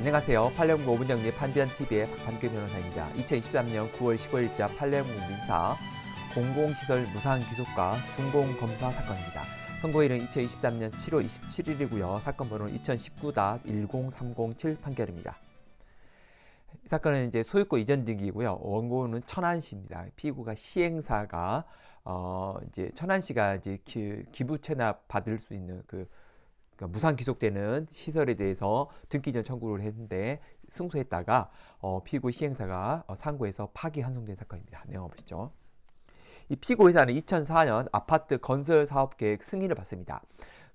안녕하세요. 팔레옹고 5분 정리 판변TV의 박판규 변호사입니다. 2023년 9월 15일자 팔레옹고 민사 공공시설 무상 기소과 준공검사 사건입니다. 선고일은 2023년 7월 27일이고요. 사건 번호는 2019-10307 판결입니다. 사건은 이제 소유권 이전 등이고요 원고는 천안시입니다. 피고가 시행사가 어 이제 천안시가 이제 기, 부 체납 받을 수 있는 그 그러니까 무상 기속되는 시설에 대해서 등기전 청구를 했는데 승소했다가 어, 피고 시행사가 어, 상고에서 파기 환송된 사건입니다. 내용 보시죠. 이 피고 회사는 2004년 아파트 건설 사업 계획 승인을 받습니다.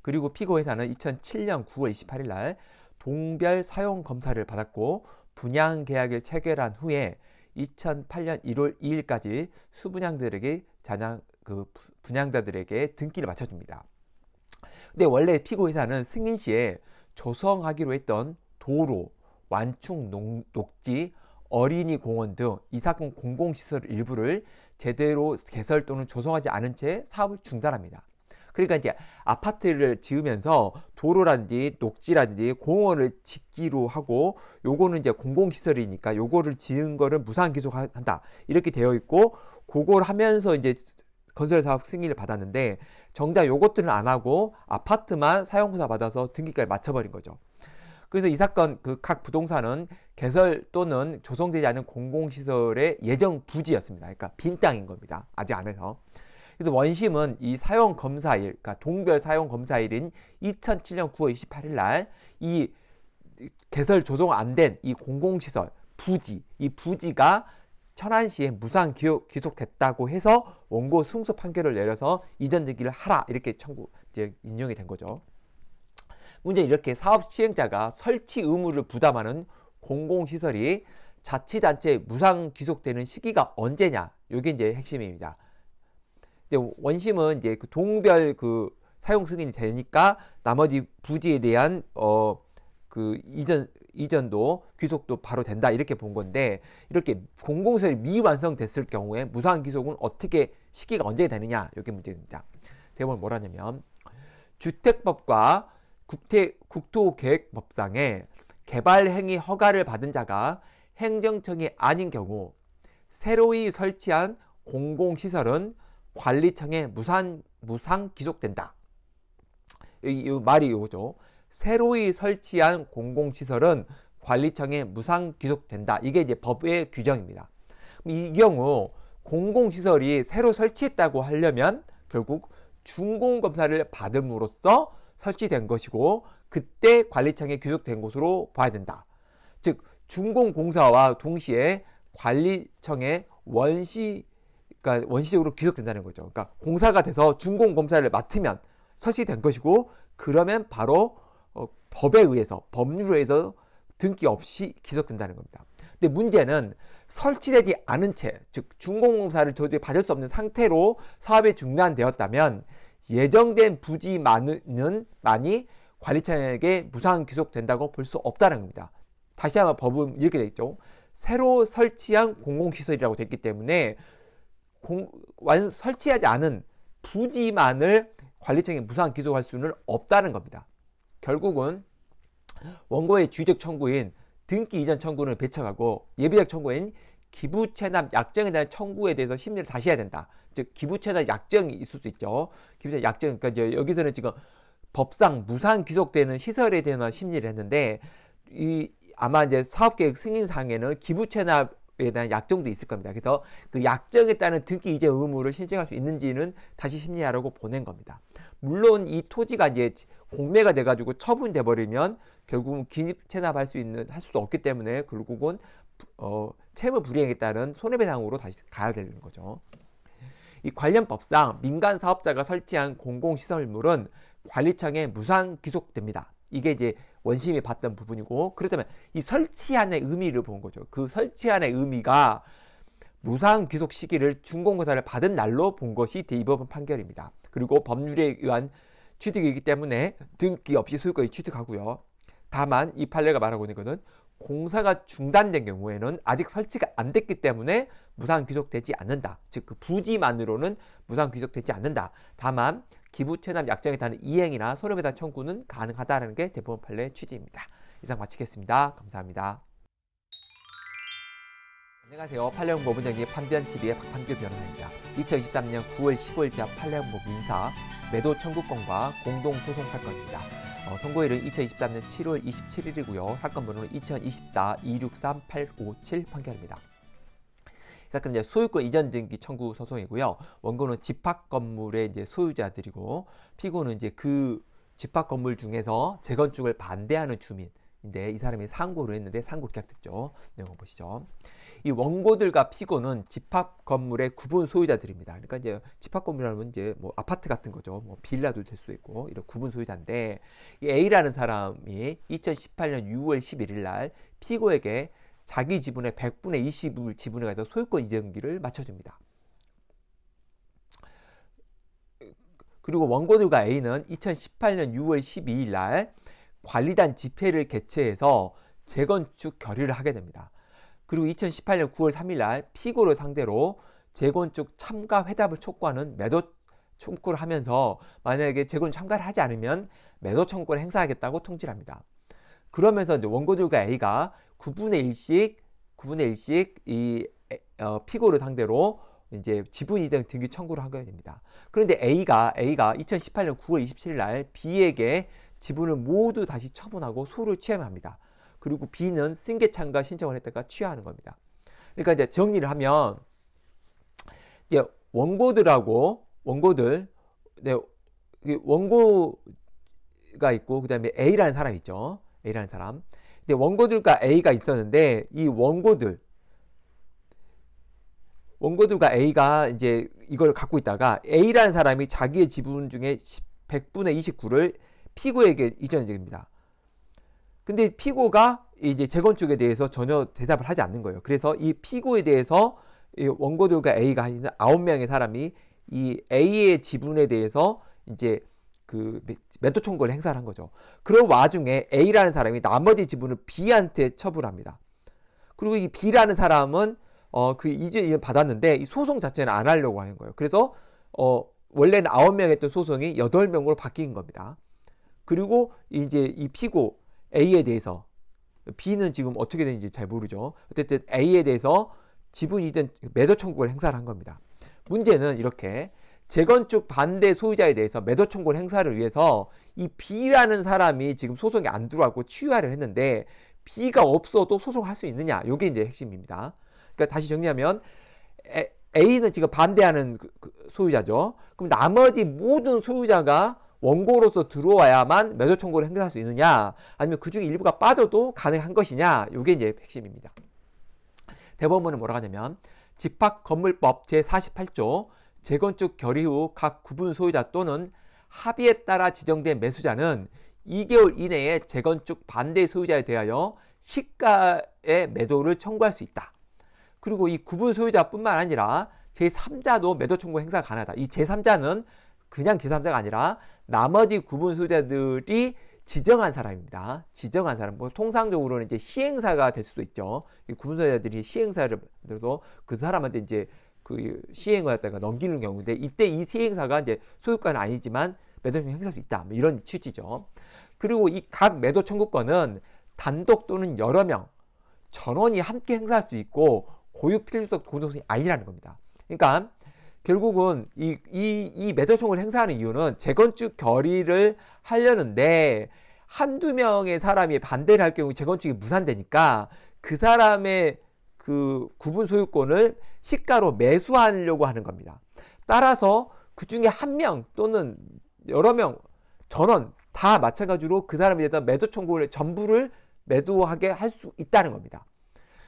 그리고 피고 회사는 2007년 9월 28일 날 동별 사용 검사를 받았고 분양 계약을 체결한 후에 2008년 1월 2일까지 수분양들에게 잔양 그 분양자들에게 등기를 맞춰줍니다. 근데 네, 원래 피고회사는 승인 시에 조성하기로 했던 도로, 완충 농, 녹지, 어린이 공원 등 이 사건 공공시설 일부를 제대로 개설 또는 조성하지 않은 채 사업을 중단합니다. 그러니까 이제 아파트를 지으면서 도로라든지 녹지라든지 공원을 짓기로 하고 요거는 이제 공공시설이니까 요거를 지은 거를 무상 기소한다 이렇게 되어 있고 그걸 하면서 이제 건설 사업 승인을 받았는데 정작 요것들은 안 하고 아파트만 사용공사 받아서 등기까지 맞춰버린 거죠. 그래서 이 사건 그 각 부동산은 개설 또는 조성되지 않은 공공시설의 예정 부지였습니다. 그러니까 빈 땅인 겁니다. 아직 안 해서. 그래서 원심은 이 사용 검사일, 그러니까 동별 사용 검사일인 2007년 9월 28일 날 이 개설 조성 안 된 이 공공시설 부지, 이 부지가 천안시에 무상 기속, 됐다고 해서 원고 승소 판결을 내려서 이전 등기를 하라 이렇게 청구 이제 인용이 된 거죠. 문제 이렇게 사업 시행자가 설치 의무를 부담하는 공공시설이 자치단체 무상 기속되는 시기가 언제냐? 이게 이제 핵심입니다. 이제 원심은 이제 그 동별 그 사용 승인이 되니까 나머지 부지에 대한 어 그 이전 이전도 귀속도 바로 된다 이렇게 본 건데 이렇게 공공서열이 미완성됐을 경우에 무상 귀속은 어떻게 시기가 언제 되느냐 이게 문제입니다. 제가 뭐라냐면 주택법과 국태, 국토계획법상에 개발행위 허가를 받은 자가 행정청이 아닌 경우 새로이 설치한 공공시설은 관리청에 무상, 무상 기속된다. 이, 이 말이 이거죠. 새로이 설치한 공공시설은 관리청에 무상 귀속된다. 이게 이제 법의 규정입니다. 이 경우 공공시설이 새로 설치했다고 하려면 결국 준공검사를 받음으로써 설치된 것이고 그때 관리청에 귀속된 것으로 봐야 된다. 즉 준공공사와 동시에 관리청에 원시 그러니까 원시적으로 귀속된다는 거죠. 그러니까 공사가 돼서 준공검사를 맡으면 설치된 것이고 그러면 바로 법에 의해서 법률에 의해서 등기 없이 기소된다는 겁니다. 근데 문제는 설치되지 않은 채, 즉 준공공사를 저도 받을 수 없는 상태로 사업이 중단되었다면 예정된 부지만은 많이 관리청에게 무상 귀속된다고 볼 수 없다는 겁니다. 다시 한번 법은 이렇게 되어 죠 새로 설치한 공공시설이라고 되기 때문에 공, 완, 설치하지 않은 부지만을 관리청에 무상 기소할 수는 없다는 겁니다. 결국은 원고의 주의적 청구인 등기 이전 청구를 배척하고 예비적 청구인 기부채납 약정에 대한 청구에 대해서 심리를 다시 해야 된다. 즉 기부채납 약정이 있을 수 있죠. 기부채납 약정 그러니까 이제 여기서는 지금 법상 무상 귀속되는 시설에 대한 심리를 했는데 이 아마 이제 사업계획 승인 사에는 기부채납 에 대한 약정도 있을 겁니다. 그래서 그 약정에 따른 등기 이제 의무를 신청할 수 있는지는 다시 심리하라고 보낸 겁니다. 물론 이 토지가 이제 공매가 돼가지고 처분돼 버리면 결국은 기입 체납할 수 있는 할 수도 없기 때문에 결국은 어, 채무 불이행에 따른 손해배상으로 다시 가야 되는 거죠. 이 관련법상 민간 사업자가 설치한 공공시설물은 관리청에 무상 기속됩니다. 이게 이제 원심이 봤던 부분이고 그렇다면 이 설치안의 의미를 본 거죠. 그 설치안의 의미가 무상 귀속 시기를 준공고사를 받은 날로 본 것이 대법원 판결입니다. 그리고 법률에 의한 취득이기 때문에 등기 없이 소유권이 취득하고요. 다만 이 판례가 말하고 있는 것은 공사가 중단된 경우에는 아직 설치가 안 됐기 때문에 무상 귀속되지 않는다. 즉 그 부지만으로는 무상 귀속되지 않는다. 다만 기부 체납 약정에 따른 이행이나 소멸에 대한 청구는 가능하다는 게 대법원 판례의 취지입니다. 이상 마치겠습니다. 감사합니다. 안녕하세요. 판례형법 원장님 판변TV의 박판규 변호사입니다. 2023년 9월 15일자 판례형법 민사 매도 청구권과 공동소송 사건입니다. 어, 선고일은 2023년 7월 27일이고요. 사건 번호는 2024-263-857 판결입니다. 시작 이제 소유권 이전 등기 청구 소송이고요. 원고는 집합 건물의 이제 소유자들이고 피고는 이제 그 집합 건물 중에서 재건축을 반대하는 주민 인데 이 사람이 상고를 했는데 상고 계약됐죠 내용 을 보시죠. 이 원고들과 피고는 집합 건물의 구분 소유자들입니다. 그러니까 이제 집합 건물이라면 이제 뭐 아파트 같은 거죠. 뭐 빌라도 될 수 있고 이런 구분 소유자인데 이 A라는 사람이 2018년 6월 11일 날 피고에게 자기 지분의 100분의 20을 지분에 가져 소유권 이전기를 맞춰줍니다. 그리고 원고들과 A는 2018년 6월 12일 날 관리단 집회를 개최해서 재건축 결의를 하게 됩니다. 그리고 2018년 9월 3일 날 피고를 상대로 재건축 참가 회답을 촉구하는 매도 청구를 하면서 만약에 재건 참가를 하지 않으면 매도 청구를 행사하겠다고 통지 합니다. 그러면서 원고들과 A가 9분의 1씩 9분의 1씩 이 어, 피고를 상대로 이제 지분 이전 등기 청구를 하게 됩니다. 그런데 A가 A가 2018년 9월 27일 날 B에게 지분을 모두 다시 처분하고 소를 취함합니다. 그리고 B는 승계 참가 신청을 했다가 취하하는 겁니다. 그러니까 이제 정리를 하면 이제 원고들하고 원고들 네, 원고가 있고 그다음에 A라는 사람 있죠. A라는 사람. 근데 원고들과 A가 있었는데 이 원고들 원고들과 A가 이제 이걸 갖고 있다가 A라는 사람이 자기의 지분 중에 100분의 29를 피고에게 이전해 드니다 근데 피고가 이제 재건축에 대해서 전혀 대답을 하지 않는 거예요. 그래서 이 피고에 대해서 이 원고들과 A가 있는 아 명의 사람이 이 A의 지분에 대해서 이제 그 멘토 총궐 행사를 한 거죠. 그런 와중에 A라는 사람이 나머지 지분을 B한테 처분합니다. 그리고 이 B라는 사람은 어, 그 이제 받았는데 이 소송 자체는 안 하려고 하는 거예요. 그래서 어, 원래는 아홉 명 했던 소송이 여덟 명으로 바뀐 겁니다. 그리고 이제 이 피고 A에 대해서 B는 지금 어떻게 되는지 잘 모르죠. 어쨌든 A에 대해서 지분이든 매도 청구를 행사를 한 겁니다. 문제는 이렇게 재건축 반대 소유자에 대해서 매도 청구를 행사를 위해서 이 B라는 사람이 지금 소송에안 들어왔고 취하를 했는데 B가 없어도 소송할 을수 있느냐. 요게 이제 핵심입니다. 그러니까 다시 정리하면 A는 지금 반대하는 그, 그 소유자죠. 그럼 나머지 모든 소유자가 원고로서 들어와야만 매도 청구를 행사할 수 있느냐, 아니면 그 중에 일부가 빠져도 가능한 것이냐, 요게 이제 핵심입니다. 대법원은 뭐라고 하냐면 집합건물법 제48조 재건축 결의 후 각 구분 소유자 또는 합의에 따라 지정된 매수자는 2개월 이내에 재건축 반대 소유자에 대하여 시가의 매도를 청구할 수 있다. 그리고 이 구분 소유자뿐만 아니라 제3자도 매도 청구 행사 가능하다. 이 제3자는 그냥 제3자가 아니라 나머지 구분 소유자들이 지정한 사람입니다. 지정한 사람. 뭐 통상적으로는 이제 시행사가 될 수도 있죠. 구분 소유자들이 시행사를 들어서 그 사람한테 이제 그 시행하였다가 넘기는 경우인데 이때 이 시행사가 이제 소유권은 아니지만 매도권 행사할 수 있다. 뭐 이런 취지죠. 그리고 이 각 매도 청구권은 단독 또는 여러 명 전원이 함께 행사할 수 있고 고유 필수적공동성이 아니라는 겁니다. 그러니까 결국은 이, 이, 이 매도청을 행사하는 이유는 재건축 결의를 하려는데 한두 명의 사람이 반대를 할 경우 재건축이 무산되니까 그 사람의 그 구분 소유권을 시가로 매수하려고 하는 겁니다. 따라서 그 중에 한 명 또는 여러 명 전원 다 마찬가지로 그사람에 대한 매도 청구를 전부를 매도하게 할 수 있다는 겁니다.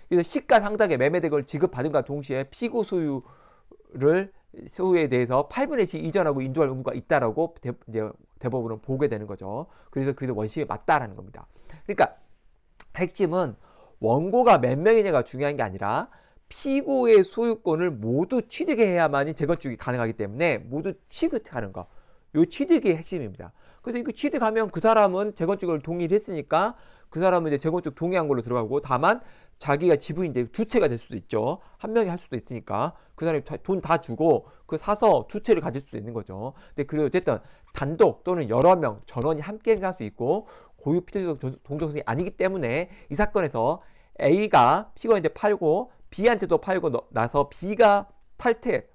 그래서 시가 상당의 매매대금을 지급받은과 동시에 피고 소유를 소유에 대해서 8분의 1씩 이전하고 인도할 의무가 있다라고 대, 법원은 보게 되는 거죠. 그래서 그게 원심이 맞다라는 겁니다. 그러니까 핵심은 원고가 몇 명이냐가 중요한 게 아니라 피고의 소유권을 모두 취득해야만이 재건축이 가능하기 때문에 모두 취득하는 거. 요 취득이 핵심입니다. 그래서 이거 취득하면 그 사람은 재건축을 동의를 했으니까 그 사람은 이제 재건축 동의한 걸로 들어가고 다만 자기가 지분이 이제 두 채가 될 수도 있죠. 한 명이 할 수도 있으니까 그 사람이 돈 다 주고 그 사서 두 채를 가질 수도 있는 거죠. 근데 그래도 어쨌든 단독 또는 여러 명 전원이 함께 행사할수 있고 고유 필요적 동종성이 아니기 때문에 이 사건에서 A가 피고한테 팔고 B한테도 팔고 나서 B가 탈퇴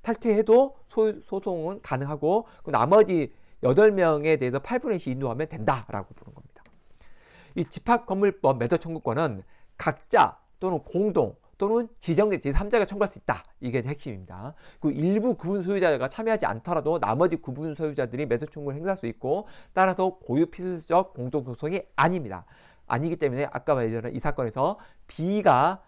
탈퇴해도 소, 소송은 가능하고 그 나머지 여덟 명에 대해서 8분의 1씩 인도하면 된다라고 보는 겁니다. 이 집합건물법 매도청구권은 각자 또는 공동 또는 지정된 제3자가 청구할 수 있다. 이게 핵심입니다. 그 일부 구분 소유자가 참여하지 않더라도 나머지 구분 소유자들이 매도 청구를 행사할 수 있고 따라서 고유 필수적 공동 소송이 아닙니다. 아니기 때문에 아까 말했던 이 사건에서 B가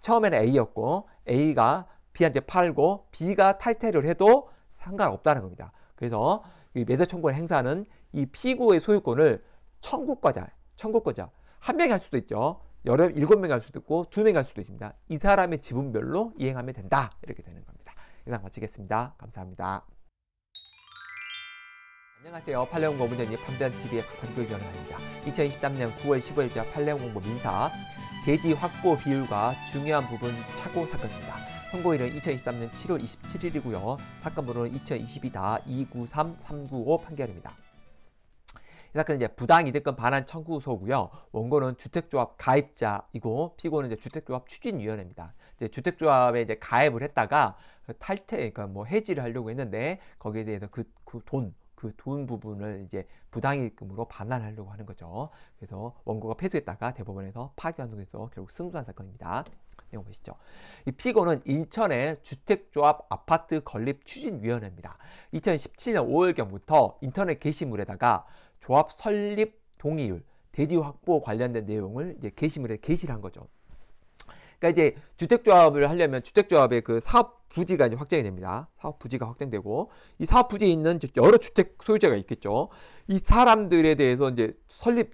처음에는 A였고 A가 B한테 팔고 B가 탈퇴를 해도 상관없다는 겁니다. 그래서 매도 청구를 행사하는 이 피고의 소유권을 청구권자, 청구권자 한 명이 할 수도 있죠. 여러 일곱 명이 할 수도 있고 두 명이 할 수도 있습니다. 이 사람의 지분별로 이행하면 된다. 이렇게 되는 겁니다. 이상 마치겠습니다. 감사합니다. 안녕하세요. 팔레온 고문전이 판변 TV의 박판교 변호사입니다. 2023년 9월 15일자 팔레온 공고 민사 대지 확보 비율과 중요한 부분 착오 사건입니다. 선고일은 2023년 7월 27일이고요. 사건 번호는 2022다 293395 판결입니다. 사건은 이제 부당이득금 반환 청구소고요. 원고는 주택조합 가입자이고 피고는 이제 주택조합 추진위원회입니다. 이제 주택조합에 이제 가입을 했다가 탈퇴, 그러니까 뭐 해지를 하려고 했는데 거기에 대해서 그, 그 돈, 그 돈 부분을 이제 부당이익금으로 반환하려고 하는 거죠. 그래서 원고가 패소했다가 대법원에서 파기환송해서 결국 승소한 사건입니다. 내용 보시죠. 이 피고는 인천의 주택조합 아파트 건립 추진위원회입니다. 2017년 5월경부터 인터넷 게시물에다가 조합 설립 동의율, 대지 확보 관련된 내용을 이제 게시물에 게시를 한 거죠. 그러니까 이제 주택조합을 하려면 주택조합의 그 사업 부지가 이제 확정이 됩니다. 사업 부지가 확정되고 이 사업 부지에 있는 여러 주택 소유자가 있겠죠. 이 사람들에 대해서 이제 설립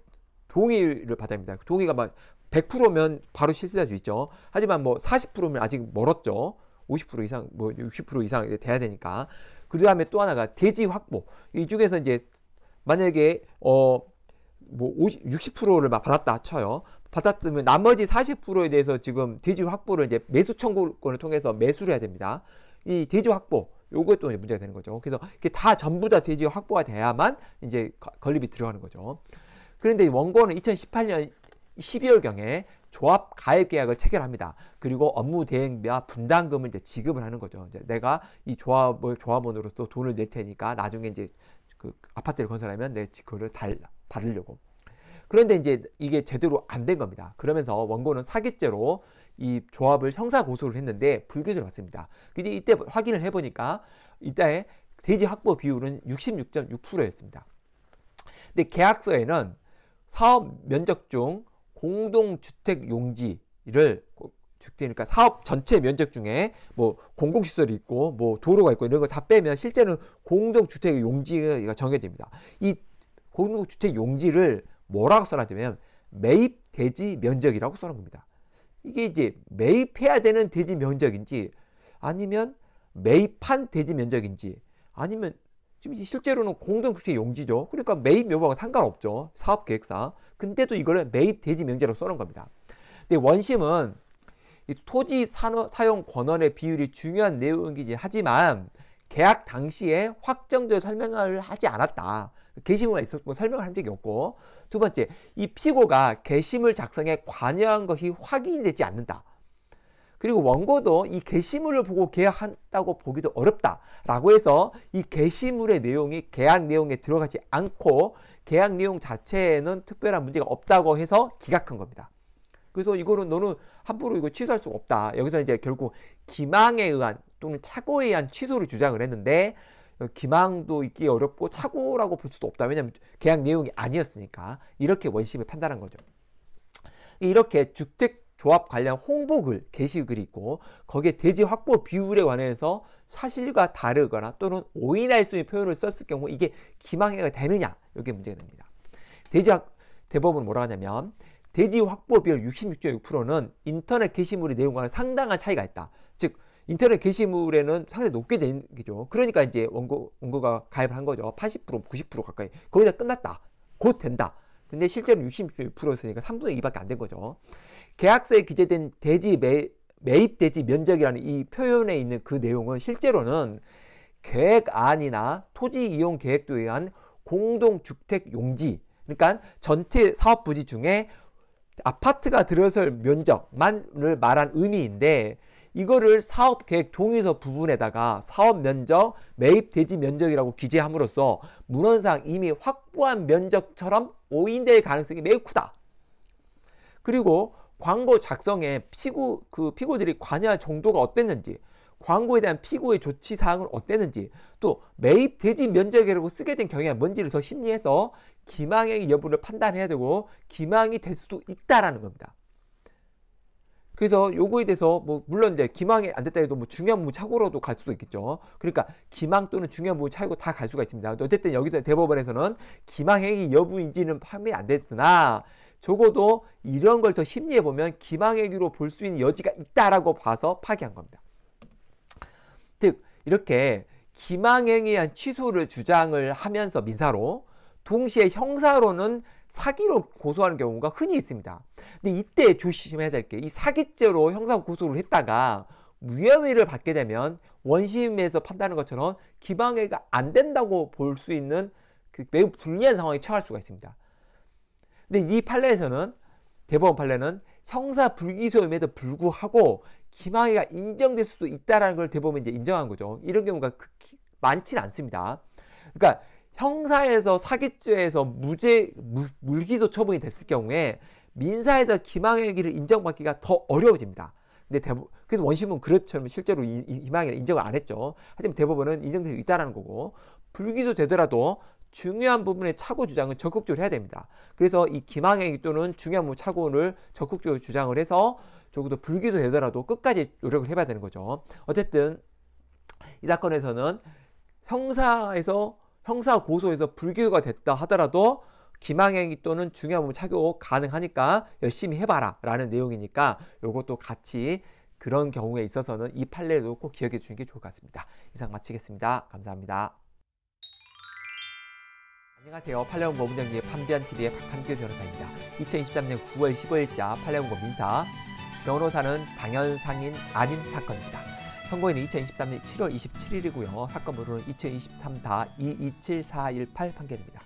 동의를 받아야 합니다. 그 동의가 막 100%면 바로 실시할 수 있죠. 하지만 뭐 40%면 아직 멀었죠. 50% 이상, 뭐 60% 이상 돼야 되니까. 그 다음에 또 하나가 대지 확보. 이 중에서 이제 만약에 어뭐 60%를 막 받았다 쳐요. 받았으면 나머지 40%에 대해서 지금 대주 확보를 이제 매수 청구권을 통해서 매수를 해야 됩니다. 이 대주 확보 요것 또 문제가 되는 거죠. 그래서 이게 다 전부 다 대지 확보가 돼야만 이제 건립이 들어가는 거죠. 그런데 원고는 2018년 12월경에 조합 가입 계약을 체결합니다. 그리고 업무 대행비와 분담금을 이제 지급을 하는 거죠. 이제 내가 이 조합을 조합원으로서 돈을 낼 테니까 나중에 이제 그 아파트를 건설하면 내지거를달 받으려고. 그런데 이제 이게 제대로 안 된 겁니다. 그러면서 원고는 사기죄로 이 조합을 형사 고소를 했는데 불기소를 받습니다. 근데 이때 확인을 해보니까 이때 대지 확보 비율은 66.6%였습니다. 근데 계약서에는 사업 면적 중 공동주택 용지를 주택이니까 사업 전체 면적 중에 뭐 공공시설이 있고 뭐 도로가 있고 이런 걸다 빼면 실제는 공동주택 용지가 정해집니다. 이 공동주택 용지를 뭐라고 써놨냐면 매입 대지 면적이라고 써놓은 겁니다. 이게 이제 매입해야 되는 대지 면적인지 아니면 매입한 대지 면적인지 아니면 지금 실제로는 공동주택 용지죠. 그러니까 매입 여부와 상관없죠. 사업계획상. 근데도 이거를 매입 대지 면적으로 써놓은 겁니다. 근데 원심은 이 토지 산호, 사용 권한의 비율이 중요한 내용이긴 하지만 계약 당시에 확정되어 설명을 하지 않았다. 게시물만 있었고 뭐 설명을 한 적이 없고 두 번째 이 피고가 게시물 작성에 관여한 것이 확인이 되지 않는다. 그리고 원고도 이 게시물을 보고 계약한다고 보기도 어렵다라고 해서 이 게시물의 내용이 계약 내용에 들어가지 않고 계약 내용 자체에는 특별한 문제가 없다고 해서 기각한 겁니다. 그래서 이거는 너는 함부로 이거 취소할 수가 없다. 여기서 이제 결국 기망에 의한 또는 착오에 의한 취소를 주장을 했는데 기망도 있기 어렵고 착오라고 볼 수도 없다. 왜냐하면 계약 내용이 아니었으니까 이렇게 원심을 판단한 거죠. 이렇게 주택 조합 관련 홍보글 게시글이 있고 거기에 대지 확보 비율에 관해서 사실과 다르거나 또는 오인할 수 있는 표현을 썼을 경우 이게 기망해가 되느냐 여기 문제가 됩니다. 대지 대법은 뭐라 하냐면 대지 확보 비율 66.6%는 인터넷 게시물의 내용과 상당한 차이가 있다. 즉 인터넷 게시물에는 상당히 높게 된 거죠. 그러니까 이제 원고, 원고가 가입을 한 거죠. 80%, 90% 가까이. 거기다 끝났다. 곧 된다. 근데 실제로 66%였으니까 3분의 2밖에 안 된 거죠. 계약서에 기재된 대지 매, 매입 대지 면적이라는 이 표현에 있는 그 내용은 실제로는 계획안이나 토지 이용 계획도에 의한 공동주택 용지, 그러니까 전체 사업 부지 중에 아파트가 들어설 면적만을 말한 의미인데 이거를 사업계획 동의서 부분에다가 사업 면적, 매입 대지 면적이라고 기재함으로써 문헌상 이미 확보한 면적처럼 오인될 가능성이 매우 크다. 그리고 광고 작성에 피고, 그 피고들이 관여할 정도가 어땠는지 광고에 대한 피고의 조치 사항은 어땠는지 또 매입 대지 면적이라고 쓰게 된 경향이 뭔지를 더 심리해서 기망행위 여부를 판단해야 되고 기망이 될 수도 있다라는 겁니다. 그래서 요거에 대해서 뭐 물론 이제 기망이 안 됐다 해도 뭐 중요한 무 착오로도 갈 수도 있겠죠. 그러니까 기망 또는 중요한 무 착오 다갈 수가 있습니다. 어쨌든 여기서 대법원에서는 기망행위 여부인지는 판매안 됐으나 적어도 이런 걸 더 심리해 보면 기망행위로 볼 수 있는 여지가 있다라고 봐서 파기한 겁니다. 이렇게 기망행위한 취소를 주장을 하면서 민사로 동시에 형사로는 사기로 고소하는 경우가 흔히 있습니다. 근데 이때 조심해야 될 게 이 사기죄로 형사 고소를 했다가 무혐의를 받게 되면 원심에서 판단하는 것처럼 기방해가 안 된다고 볼 수 있는 그 매우 불리한 상황에 처할 수가 있습니다. 근데 이 판례에서는 대법원 판례는 형사 불기소임에도 불구하고 기망의가 인정될 수도 있다라는 걸대부분이제 인정한 거죠. 이런 경우가 극히 많지는 않습니다. 그러니까 형사에서 사기죄에서 무죄 무, 물기소 처분이 됐을 경우에 민사에서 김학의를 인정받기가 더 어려워집니다. 근데 대법 그래서 원심은 그렇처럼 실제로 이망의 인정을 안 했죠. 하지만 대법원은 인정될 수 있다라는 거고 불기소 되더라도 중요한 부분의 착오 주장은 적극적으로 해야 됩니다. 그래서 이기망행 또는 중요한 부분 착오를 적극적으로 주장을 해서 적어도 불기소 되더라도 끝까지 노력을 해봐야 되는 거죠. 어쨌든 이 사건에서는 형사에서 형사 고소에서 불기소가 됐다 하더라도 기망행위 또는 중요한 부분 착용 가능하니까 열심히 해봐라 라는 내용이니까 이것도 같이 그런 경우에 있어서는 이 판례도 꼭 기억해 주는게 좋을 것 같습니다. 이상 마치겠습니다. 감사합니다. 안녕하세요. 팔레온 법문장님의 판비안TV의 박한규 변호사입니다. 2023년 9월 15일자 팔레온법 민사 변호사는 당연상인 아님 사건입니다. 선고일 2023년 7월 27일이고요. 사건 번호는 2023다 227418 판결입니다.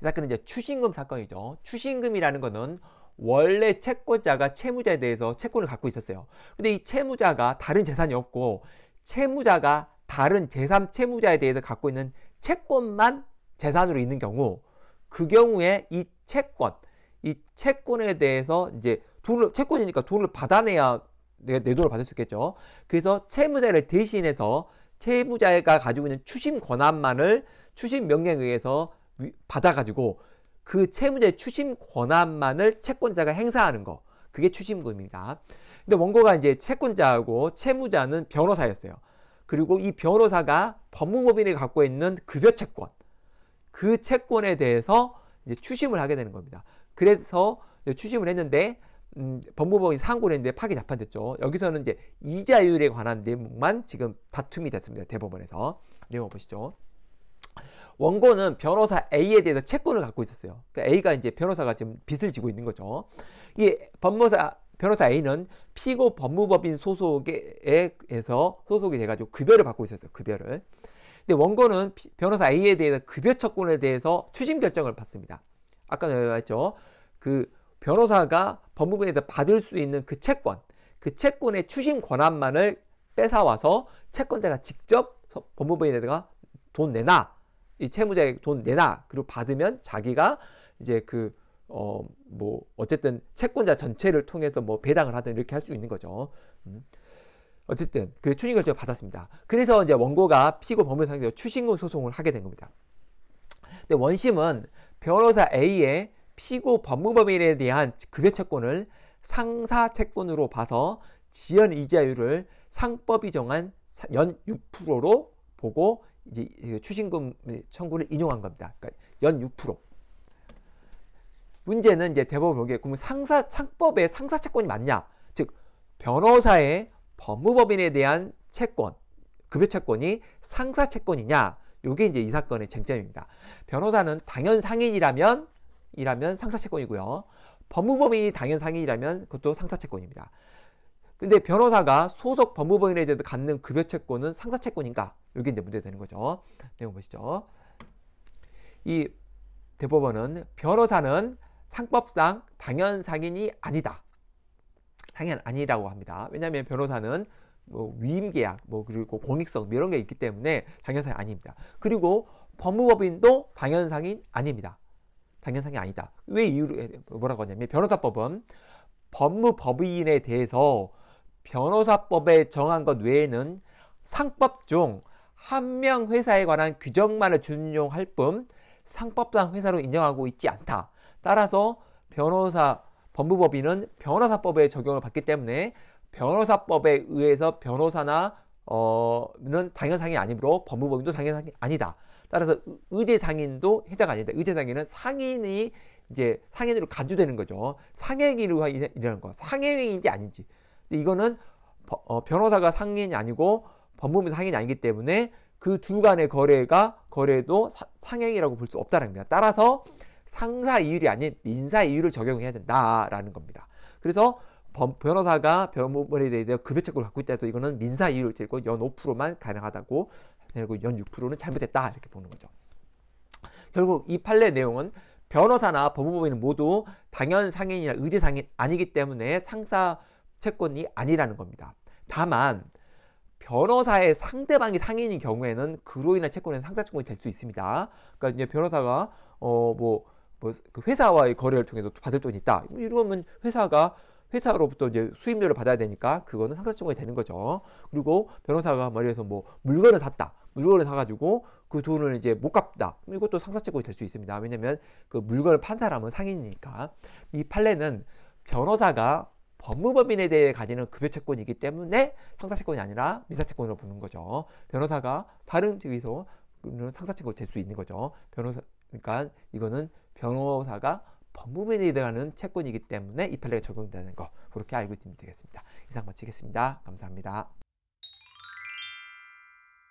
이 사건은 이제 추징금 사건이죠. 추징금이라는 거는 원래 채권자가 채무자에 대해서 채권을 갖고 있었어요. 근데 이 채무자가 다른 재산이 없고 채무자가 다른 제3 채무자에 대해서 갖고 있는 채권만 재산으로 있는 경우 그 경우에 이 채권, 이 채권에 대해서 이제 돈을 채권이니까 돈을 받아내야 내, 내 돈을 받을 수 있겠죠. 그래서 채무자를 대신해서 채무자가 가지고 있는 추심 권한만을 추심 명령에 의해서 받아가지고 그 채무자의 추심 권한만을 채권자가 행사하는 거. 그게 추심금입니다. 근데 원고가 이제 채권자하고 채무자는 변호사였어요. 그리고 이 변호사가 법무법인이 갖고 있는 급여 채권. 그 채권에 대해서 이제 추심을 하게 되는 겁니다. 그래서 추심을 했는데 음, 법무법인 상고했는데 파기 자판됐죠 여기서는 이제 이자율에 관한 내용만 지금 다툼이 됐습니다. 대법원에서 내용 보시죠. 원고는 변호사 A에 대해서 채권을 갖고 있었어요. 그러니까 A가 이제 변호사가 지금 빚을 지고 있는 거죠. 이 법무사 변호사 A는 피고 법무법인 소속에서 소속이 돼가지고 급여를 받고 있었어요. 급여를. 근데 원고는 변호사 A에 대해서 급여 채권에 대해서 추진 결정을 받습니다. 아까 말했죠. 뭐 그 변호사가 법무부에서 받을 수 있는 그 채권, 그 채권의 추신 권한만을 뺏어와서 채권자가 직접 법무부에다가 돈 내놔. 이 채무자에게 돈 내놔. 그리고 받으면 자기가 이제 그, 어, 뭐, 어쨌든 채권자 전체를 통해서 뭐 배당을 하든 이렇게 할 수 있는 거죠. 음. 어쨌든 그추신 결정을 받았습니다. 그래서 이제 원고가 피고 법무부 상대로 추신금 소송을 하게 된 겁니다. 근데 원심은 변호사 A의 피고 법무법인에 대한 급여채권을 상사채권으로 봐서 지연 이자율을 상법이 정한 연 6%로 보고 이제 추징금 청구를 인용한 겁니다. 그러니까 연 6%. 문제는 이제 대법원 보기에 그러면 상사 상법의 상사 채권이 맞냐? 즉 변호사의 법무법인에 대한 채권, 급여 채권이 상사 채권이냐? 요게 이제 이 사건의 쟁점입니다. 변호사는 당연 상인이라면 상이라면 상사채권이고요. 법무법인이 당연 상이라면 인 그것도 상사채권입니다. 근데 변호사가 소속 법무법인에 대해서 갖는 급여채권은 상사채권인가? 여기 이제 문제 되는 거죠. 내용 보시죠. 이 대법원은 변호사는 상법상 당연 상인이 아니다. 당연 아니라고 합니다. 왜냐하면 변호사는 뭐 위임계약, 뭐 그리고 공익성 뭐 이런 게 있기 때문에 당연상이 아닙니다. 그리고 법무법인도 당연상인 아닙니다. 당연상이 아니다. 왜 이유를 뭐라고 하냐면 변호사법은 법무법인에 대해서 변호사법에 정한 것 외에는 상법 중 한 명 회사에 관한 규정만을 준용할 뿐 상법상 회사로 인정하고 있지 않다. 따라서 변호사 법무법인은 변호사법에 적용을 받기 때문에 변호사법에 의해서 변호사나 어는 당연상이 아니므로 법무법인도 당연상이 아니다. 따라서 의제 상인도 해자가 아니다. 의제 상인은 상인이 이제 상인으로 간주되는 거죠. 상행위로 이하는 거. 상행위인지 아닌지. 근데 이거는 어, 변호사가 상인이 아니고 법무부 상인이 아니기 때문에 그 두 간의 거래가 거래도 사, 상행이라고 볼 수 없다는 겁니다. 따라서 상사 이율이 아닌 민사 이율을 적용해야 된다라는 겁니다. 그래서 범, 변호사가 변호원에 대해서 급여책을 갖고 있다 해도 이거는 민사 이율 이 되고 연 5%만 가능하다고 그리고 연 6%는 잘못했다 이렇게 보는 거죠. 결국 이 판례 내용은 변호사나 법무법인 모두 당연 상인이나 의제 상인 아니기 때문에 상사 채권이 아니라는 겁니다. 다만 변호사의 상대방이 상인인 경우에는 그로 인한 채권은 상사 채권이 될 수 있습니다. 그러니까 이제 변호사가 어뭐 뭐, 뭐 그 회사와의 거래를 통해서 받을 돈이 있다. 이러면 회사가 회사로부터 이제 수임료를 받아야 되니까 그거는 상사청권이 되는 거죠. 그리고 변호사가 말해서 뭐 물건을 샀다. 물건을 사가지고 그 돈을 이제 못 갚다. 이것도 상사채권이 될 수 있습니다. 왜냐면 그 물건을 판 사람은 상인이니까. 이 판례는 변호사가 법무법인에 대해 가지는 급여채권이기 때문에 상사채권이 아니라 미사채권으로 보는 거죠. 변호사가 다른 쪽에서 상사채권이 될 수 있는 거죠. 변호사, 그러니까 이거는 변호사가 법무부에 해당하는 채권이기 때문에 이 판례가 적용되는 거 그렇게 알고 있으면 되겠습니다. 이상 마치겠습니다. 감사합니다.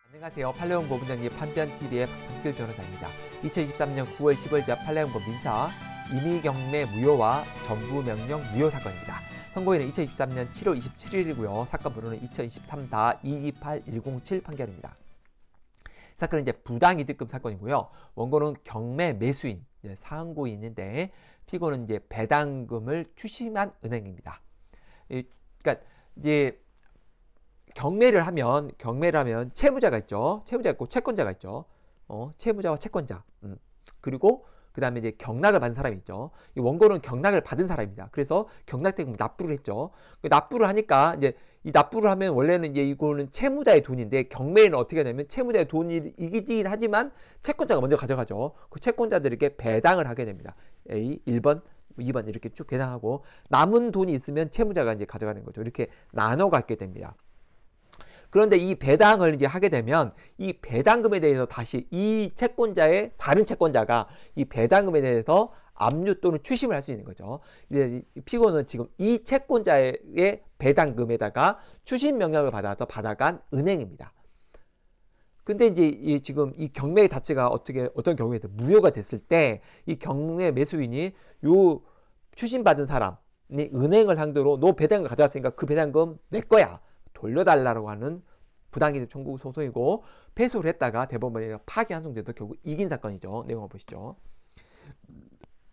안녕하세요. 판례원 고문장님 판변TV의 박한길 변호사입니다. 2023년 9월 10일자 판례원고 민사 임의경매 무효와 전부명령 무효 사건입니다. 선고일은 2023년 7월 27일이고요. 사건 번호는 2023-228107 판결입니다. 사건은 이제 부당이득금 사건이고요. 원고는 경매 매수인, 상항고인인데 예, 피고는 이제 배당금을 추심한 은행입니다. 그러니까 이제 경매를 하면 경매를 면 채무자가 있죠. 채무자 있고 채권자가 있죠. 어, 채무자와 채권자. 음. 그리고 그다음에 이제 경락을 받은 사람이 있죠. 이 원고는 경락을 받은 사람입니다. 그래서 경락 대금 납부를 했죠. 그 납부를 하니까 이제 이 납부를 하면 원래는 이제 이거는 채무자의 돈인데 경매는 어떻게 하냐면 채무자의 돈이긴 하지만 채권자가 먼저 가져가죠. 그 채권자들에게 배당을 하게 됩니다. A 1번 2번 뭐 이렇게 쭉 계산하고 남은 돈이 있으면 채무자가 이제 가져가는 거죠. 이렇게 나눠 갖게 됩니다. 그런데 이 배당을 이제 하게 되면 이 배당금에 대해서 다시 이 채권자의 다른 채권자가 이 배당금에 대해서 압류 또는 추심을 할 수 있는 거죠. 피고는 지금 이 채권자의 배당금에다가 추심 명령을 받아서 받아간 은행입니다. 근데 이제 이 지금 이 경매 의 자체가 어떻게 어떤 경우에든 무효가 됐을 때 이 경매 매수인이 요 추신받은 사람이 은행을 상대로 너 배당금 가져왔으니까 그 배당금 내 거야 돌려달라고 하는 부당이득 청구 소송이고 패소를 했다가 대법원에 파기 환송돼도 결국 이긴 사건이죠. 내용을 보시죠.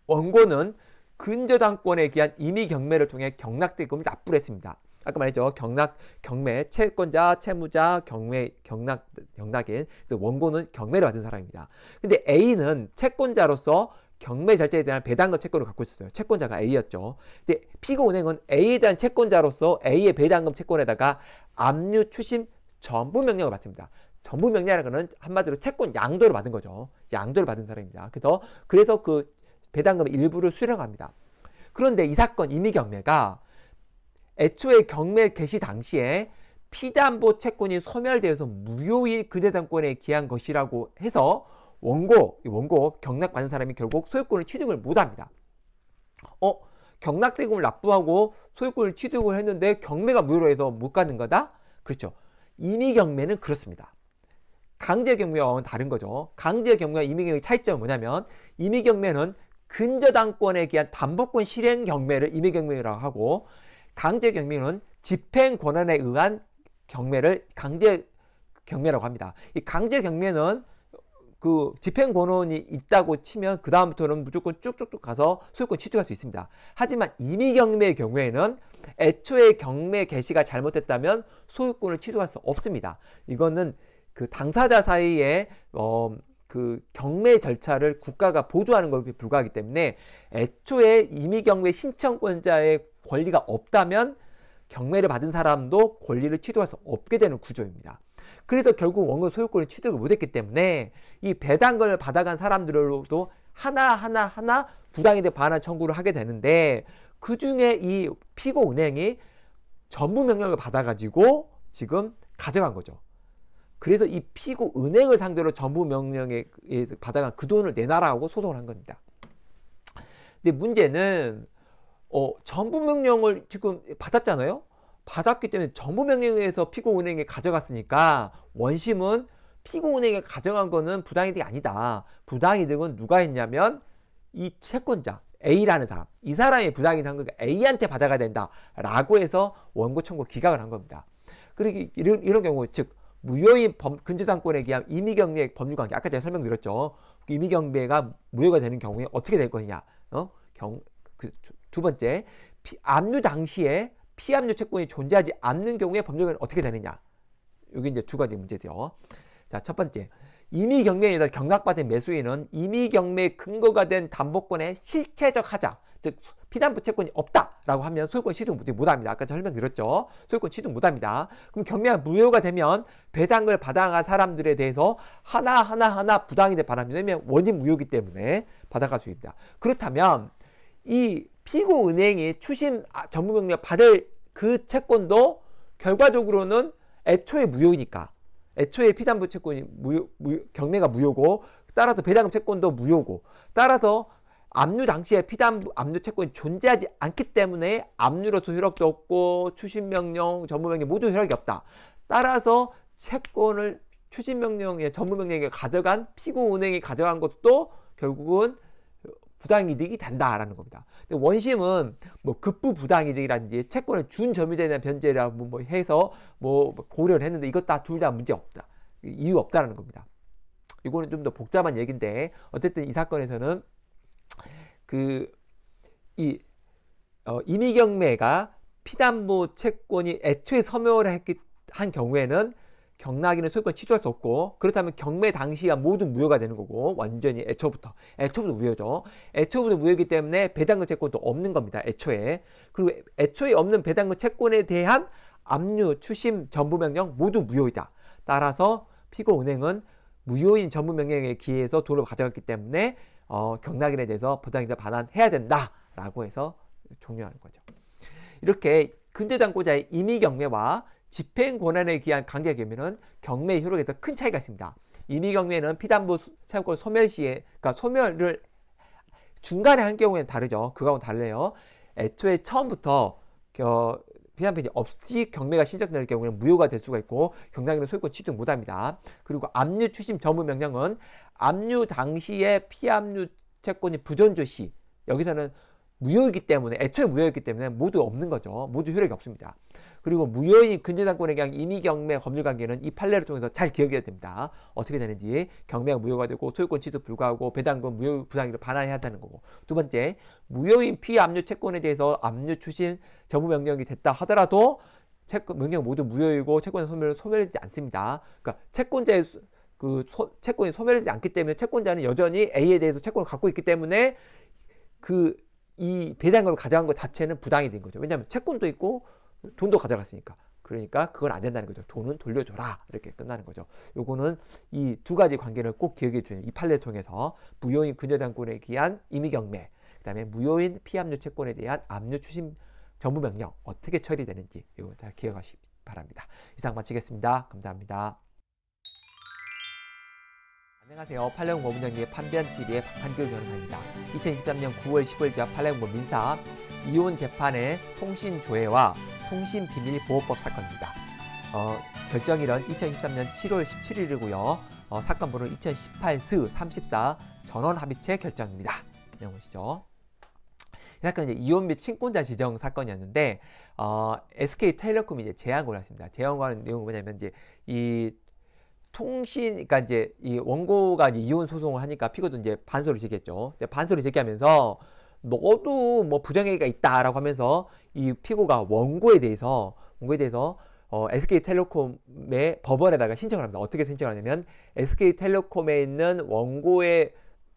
원고는 근저당권에 의한 임의 경매를 통해 경락대금을 납부를 했습니다. 아까 말했죠. 경락, 경매, 채권자, 채무자, 경매, 경락, 경락인. 원고는 경매를 받은 사람입니다. 근데 A는 채권자로서 경매 절제에 대한 배당금 채권을 갖고 있었어요. 채권자가 A였죠. 근데 피고은행은 A에 대한 채권자로서 A의 배당금 채권에다가 압류 추심 전부 명령을 받습니다. 전부 명령이라는 것은 한마디로 채권 양도를 받은 거죠. 양도를 받은 사람입니다. 그래서 그래서 그 배당금 일부를 수령합니다. 그런데 이 사건 이미 경매가 애초에 경매 개시 당시에 피담보 채권이 소멸되어서 무효일 그대당권에 기한 것이라고 해서 원고, 원고 경락받은 사람이 결국 소유권을 취득을 못합니다. 어? 경락대금을 납부하고 소유권을 취득을 했는데 경매가 무효로 해서 못 가는 거다? 그렇죠. 임의 경매는 그렇습니다. 강제 경매와는 다른 거죠. 강제 경매와 임의 경매의 차이점은 뭐냐면 임의 경매는 근저당권에 기한 담보권 실행 경매를 임의 경매라고 하고 강제 경매는 집행 권한에 의한 경매를 강제 경매라고 합니다. 이 강제 경매는 그 집행 권한이 있다고 치면 그 다음부터는 무조건 쭉쭉쭉 가서 소유권 취득할 수 있습니다. 하지만 임의 경매의 경우에는 애초에 경매 개시가 잘못됐다면 소유권을 취득할 수 없습니다. 이거는 그 당사자 사이에 어, 그 경매 절차를 국가가 보조하는 것에 불과하기 때문에 애초에 임의 경매 신청권자의 권리가 없다면 경매를 받은 사람도 권리를 취득할 수 없게 되는 구조입니다. 그래서 결국 원금 소유권을 취득을 못했기 때문에 이 배당금을 받아간 사람들로도 하나하나 하나 부당이득 반환 청구를 하게 되는데 그 중에 이 피고은행이 전부 명령을 받아가지고 지금 가져간 거죠. 그래서 이 피고은행을 상대로 전부 명령에 받아간 그 돈을 내놔라고 소송을 한 겁니다. 근데 문제는 어, 전부 명령을 지금 받았잖아요. 받았기 때문에 전부 명령에서 피고은행에 가져갔으니까 원심은 피고은행에 가져간 거는 부당이득이 아니다. 부당이득은 누가 했냐면 이 채권자 A라는 사람 이 사람이 부당이득 한 거니까 A한테 받아가야 된다라고 해서 원고 청구 기각을 한 겁니다. 그리고 이런, 이런 경우 즉 무효인 근저당권에 의한 임의경리의 법률관계 아까 제가 설명드렸죠. 임의경비가 무효가 되는 경우에 어떻게 될거냐 어? 경, 그, 두 번째, 피, 압류 당시에 피압류 채권이 존재하지 않는 경우에 법률은 어떻게 되느냐. 여기 이제 두 가지 문제죠. 자, 첫 번째. 이미 경매에 따라 경락받은 매수인은 이미 경매 근거가 된 담보권의 실체적 하자, 즉 피담보 채권이 없다라고 하면 소유권 취득 못합니다. 아까 설명드렸죠. 소유권 취득 못합니다. 그럼 경매가 무효가 되면 배당을 받아간 사람들에 대해서 하나하나 하나 부당이돼 바람이 되면 원인 무효이기 때문에 받아갈 수 있다. 그렇다면 이 피고 은행이 추심 아, 전부 명령 받을 그 채권도 결과적으로는 애초에 무효이니까 애초에 피담보 채권이 무효, 무효, 경매가 무효고 따라서 배당금 채권도 무효고 따라서 압류 당시에 피담보 압류 채권이 존재하지 않기 때문에 압류로서 효력도 없고 추신 명령, 전부 명령 모두 효력이 없다. 따라서 채권을 추진 명령의 전부 명령에 가져간 피고 은행이 가져간 것도 결국은 부당이득이 된다라는 겁니다. 원심은 뭐 급부 부당이득이라든지 채권을 준 점에 대한 변제라고 뭐 해서 뭐 고려를 했는데 이것 다 둘 다 문제 없다. 이유 없다라는 겁니다. 이거는 좀 더 복잡한 얘기인데 어쨌든 이 사건에서는 그이 어, 이미경매가 피담보 채권이 애초에 섬유를 했기 한 경우에는 경락인는 소유권 취소할 수 없고 그렇다면 경매 당시야 모두 무효가 되는 거고 완전히 애초부터 애초부터 무효죠. 애초부터 무효이기 때문에 배당금 채권도 없는 겁니다. 애초에 그리고 애초에 없는 배당금 채권에 대한 압류 추심 전부 명령 모두 무효이다. 따라서 피고 은행은 무효인 전부 명령에 기해서 돈을 가져갔기 때문에 어, 경락인에 대해서 보상이자 반환해야 된다라고 해서 종료하는 거죠. 이렇게 근저당고자의 임의경매와 집행 권한에 기한 강제 경매는 경매 효력에서 큰 차이가 있습니다. 임의 경매는 피담보 사권 소멸 시에 그러니까 소멸을 중간에 한 경우에는 다르죠. 그거하고 달라요. 애초에 처음부터 어, 피담보 없이 경매가 신청될 경우에는 무효가 될 수가 있고 경상에는 소유권 취득 못합니다. 그리고 압류 추심 전무 명령은 압류 당시에 피압류 채권이 부존조 시 여기서는 무효이기 때문에 애초에 무효였기 때문에 모두 없는 거죠. 모두 효력이 없습니다. 그리고 무효인 근저당권의 경우 임의경매 법률관계는 이 판례를 통해서 잘 기억해야 됩니다. 어떻게 되는지 경매가 무효가 되고 소유권 취소 불가하고 배당금 무효 부상이을 반환해야 한다는 거고 두 번째 무효인 피압류 채권에 대해서 압류 추신 전부 명령이 됐다 하더라도 채권 명령 모두 무효이고 채권 소멸 은 소멸되지 않습니다. 그러니까 채권자의 그 소, 채권이 소멸되지 않기 때문에 채권자는 여전히 A에 대해서 채권을 갖고 있기 때문에 그 이 배당금을 가져간 것 자체는 부당이 된 거죠. 왜냐하면 채권도 있고 돈도 가져갔으니까. 그러니까 그건 안 된다는 거죠. 돈은 돌려줘라. 이렇게 끝나는 거죠. 요거는 이 두 가지 관계를 꼭 기억해 주세요. 이 판례를 통해서 무효인 근저당권에 기한 임의경매, 그 다음에 무효인 피압류 채권에 대한 압류 추심 정부 명령 어떻게 처리되는지 이거 잘 기억하시기 바랍니다. 이상 마치겠습니다. 감사합니다. 안녕하세요. 팔레옹 법문연의 판변TV의 박한규 변호사입니다. 2023년 9월 15일자 팔레법 민사 이혼 재판의 통신 조회와 통신비밀보호법 사건입니다. 어, 결정일은 2013년 7월 17일이고요. 어, 사건번호 2018스 34 전원합의체 결정입니다. 내용 보시죠. 이 사건은 이제 이혼 및 친권자 지정 사건이었는데 어, SK 텔레콤이 이제 제안을 했습니다. 제안하는 내용은 뭐냐면 이제 이 통신, 그니까 이제 이 원고가 이제 이혼 소송을 하니까 피고도 이제 반소를 제기했죠. 반소를 제기하면서 너도 뭐 부정행위가 있다라고 하면서 이 피고가 원고에 대해서 원고에 대해서 어, SK텔레콤의 법원에다가 신청을 합니다. 어떻게 신청을 하냐면 SK텔레콤에 있는 원고의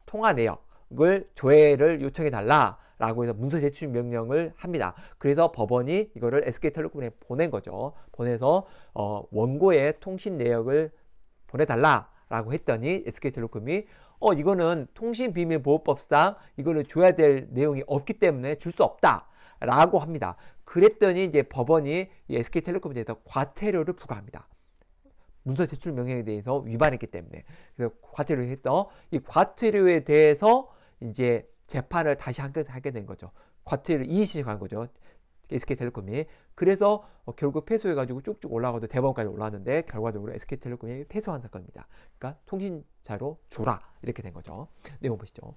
통화 내역을 조회를 요청해 달라라고 해서 문서 제출 명령을 합니다. 그래서 법원이 이거를 SK텔레콤에 보낸 거죠. 보내서 어, 원고의 통신 내역을 보내달라라고 했더니 SK텔레콤이 어 이거는 통신비밀보호법상 이거를 줘야 될 내용이 없기 때문에 줄 수 없다. 라고 합니다. 그랬더니 이제 법원이 SK텔레콤에 대해서 과태료를 부과합니다. 문서 제출 명령에 대해서 위반했기 때문에 그래서 과태료를 했던 이 과태료에 대해서 이제 재판을 다시 하게 된 거죠. 과태료 이의신청한 거죠. SK텔레콤이 그래서 어, 결국 패소해가지고 쭉쭉 올라가도 대법원까지 올라왔는데 결과적으로 SK텔레콤이 패소한 사건입니다. 그러니까 통신사로 줘라 이렇게 된 거죠. 내용 보시죠.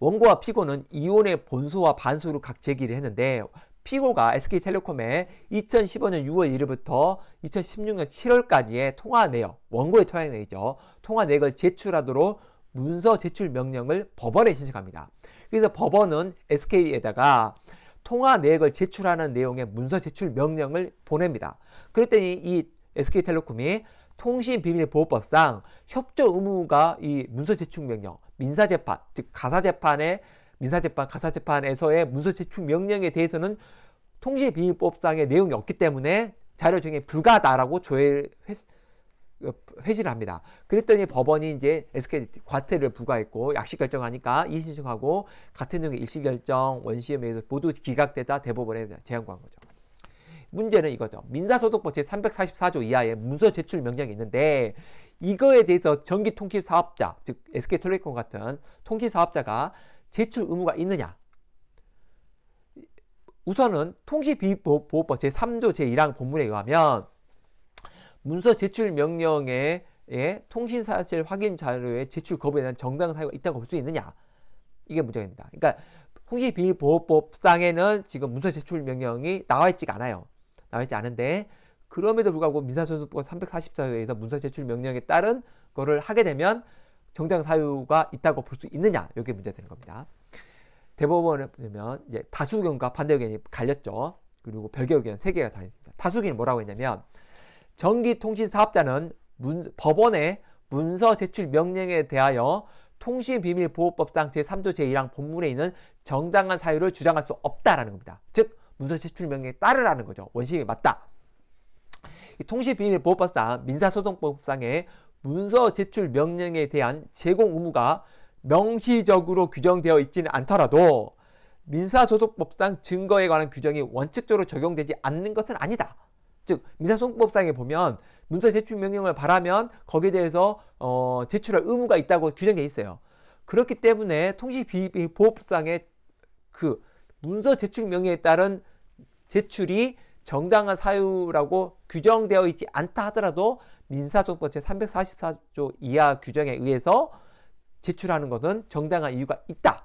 원고와 피고는 이혼의 본소와 반소를 각 제기를 했는데 피고가 SK텔레콤에 2015년 6월 1일부터 2016년 7월까지의 통화 내역, 원고의 통화 내역이죠. 통화 내역을 제출하도록 문서 제출 명령을 법원에 신청합니다. 그래서 법원은 SK에다가 통화 내역을 제출하는 내용의 문서 제출 명령을 보냅니다. 그랬더니 이 SK텔레콤이 통신비밀보호법상 협조 의무가 이 문서 제출 명령, 민사재판, 즉가사재판에 민사재판, 가사재판에서의 문서 제출 명령에 대해서는 통신비밀법상의 내용이 없기 때문에 자료 중에 불가하다라고 조회 회신를 합니다. 그랬더니 법원이 이제 SK 과태를 부과했고 약식 결정하니까 이신청하고 같은 내의 일시 결정 원시에 서 모두 기각되다 대법원에 제항한 거죠. 문제는 이거죠. 민사소득법 제344조 이하의 문서 제출 명령이 있는데 이거에 대해서 전기 통기 사업자, 즉 SK 텔레콤 같은 통기 사업자가 제출 의무가 있느냐? 우선은 통신비보호법 제3조 제1항 본문에 의하면 문서 제출 명령에 예, 통신 사실 확인 자료에 제출 거부에 대한 정당 사유가 있다고 볼 수 있느냐 이게 문제입니다. 그러니까 통신 비밀보호법상에는 지금 문서 제출 명령이 나와 있지가 않아요. 나와 있지 않은데 그럼에도 불구하고 민사소송법 344조에서 문서 제출 명령에 따른 거를 하게 되면 정당 사유가 있다고 볼 수 있느냐 이게 문제 되는 겁니다. 대법원에 보면 다수 의견과 반대 의견이 갈렸죠. 그리고 별개 의견 세개가다 있습니다. 다수 의견이 뭐라고 했냐면 전기통신사업자는 문, 법원의 문서 제출 명령에 대하여 통신비밀보호법상 제3조 제1항 본문에 있는 정당한 사유를 주장할 수 없다라는 겁니다. 즉 문서 제출 명령에 따르라는 거죠. 원심이 맞다. 이 통신비밀보호법상 민사소송법상의 문서 제출 명령에 대한 제공 의무가 명시적으로 규정되어 있지는 않더라도 민사소송법상 증거에 관한 규정이 원칙적으로 적용되지 않는 것은 아니다. 즉 민사소송법상에 보면 문서 제출 명령을 바라면 거기에 대해서 어, 제출할 의무가 있다고 규정돼 있어요. 그렇기 때문에 통신보호법상의 그 문서 제출 명령에 따른 제출이 정당한 사유라고 규정되어 있지 않다 하더라도 민사소송법 제344조 이하 규정에 의해서 제출하는 것은 정당한 이유가 있다.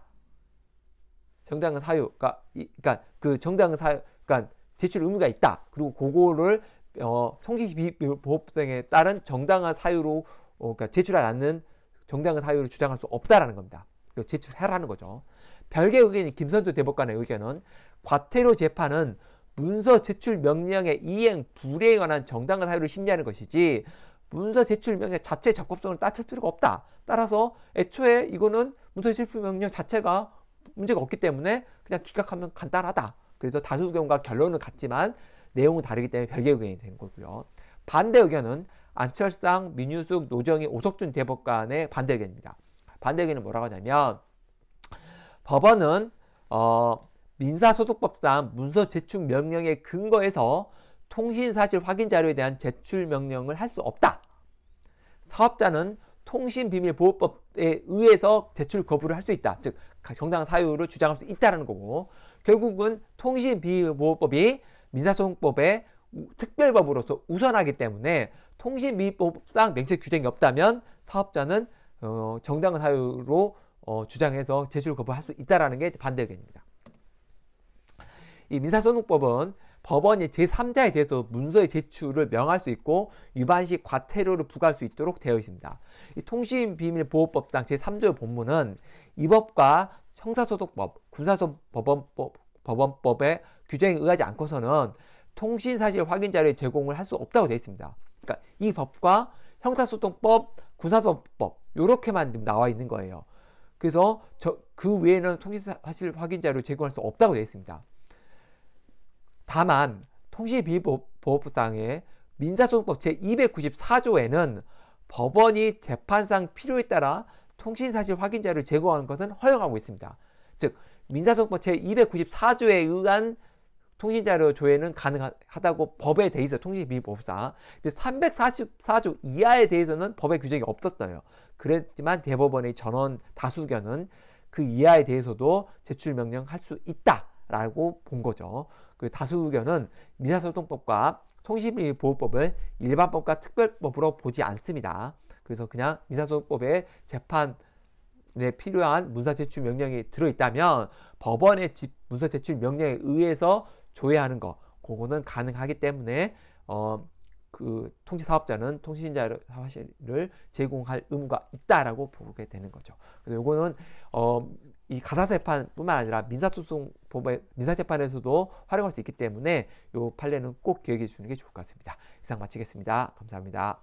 정당한 사유, 그 그러니까 그 정당한 사유, 그러니까 제출 의무가 있다. 그리고 그거를 어, 성기법상에 따른 정당한 사유로 어, 그러니까 제출하지 않는 정당한 사유를 주장할 수 없다라는 겁니다. 제출해라는 거죠. 별개 의견인 김선조 대법관의 의견은 과태료 재판은 문서 제출 명령의 이행 불이에 관한 정당한 사유를 심리하는 것이지 문서 제출 명령 자체 적법성을 따질 필요가 없다. 따라서 애초에 이거는 문서 제출 명령 자체가 문제가 없기 때문에 그냥 기각하면 간단하다. 그래서 다수 의견과 결론은 같지만 내용은 다르기 때문에 별개 의견이 된 거고요. 반대 의견은 안철상, 민유숙, 노정희, 오석준 대법관의 반대 의견입니다. 반대 의견은 뭐라고 하냐면 법원은 어, 민사소송법상 문서 제출 명령의 근거에서 통신사실 확인 자료에 대한 제출 명령을 할 수 없다. 사업자는 통신비밀보호법에 의해서 제출 거부를 할 수 있다. 즉 정당 사유를 주장할 수있다는 거고 결국은 통신비보호법이 민사소송법의 특별법으로서 우선하기 때문에 통신비법상 맹세 규정이 없다면 사업자는 어, 정당한 사유로 어, 주장해서 제출 거부할 수 있다라는 게 반대 의견입니다. 이 민사소송법은 법원이 제3자에 대해서 문서의 제출을 명할 수 있고 위반 시 과태료를 부과할 수 있도록 되어 있습니다. 통신비밀보호법상 제3조의 본문은 이 법과 형사소송법, 군사소송법원법, 법원법의 규정에 의하지 않고서는 통신사실 확인 자료 제공을 할 수 없다고 되어 있습니다. 그러니까 이 법과 형사소송법, 군사소법 이렇게만 나와 있는 거예요. 그래서 저, 그 외에는 통신사실 확인 자료 제공할 수 없다고 되어 있습니다. 다만 통신비보호법상의 민사소송법 제294조에는 법원이 재판상 필요에 따라 통신사실 확인자를 제거하는 것은 허용하고 있습니다. 즉 민사소송법 제294조에 의한 통신자료 조회는 가능하다고 법에 돼 있어 통신비법사. 344조 이하에 대해서는 법의 규정이 없었어요. 그랬지만 대법원의 전원 다수견은 그 이하에 대해서도 제출 명령할 수 있다라고 본 거죠. 그 다수견은 민사소송법과 통신비보호법을 일반법과 특별법으로 보지 않습니다. 그래서 그냥 민사소송법에 재판 에 필요한 문서제출 명령이 들어있다면 법원의 집 문서제출 명령에 의해서 조회하는 거 그거는 가능하기 때문에 어, 그 통신 사업자는 통신자를 사실을 제공할 의무가 있다라고 보게 되는 거죠. 그래서 요거는 어, 이 가사 재판뿐만 아니라 민사소송 법의 민사 재판에서도 활용할 수 있기 때문에 요 판례는 꼭 기억해 주는 게 좋을 것 같습니다. 이상 마치겠습니다. 감사합니다.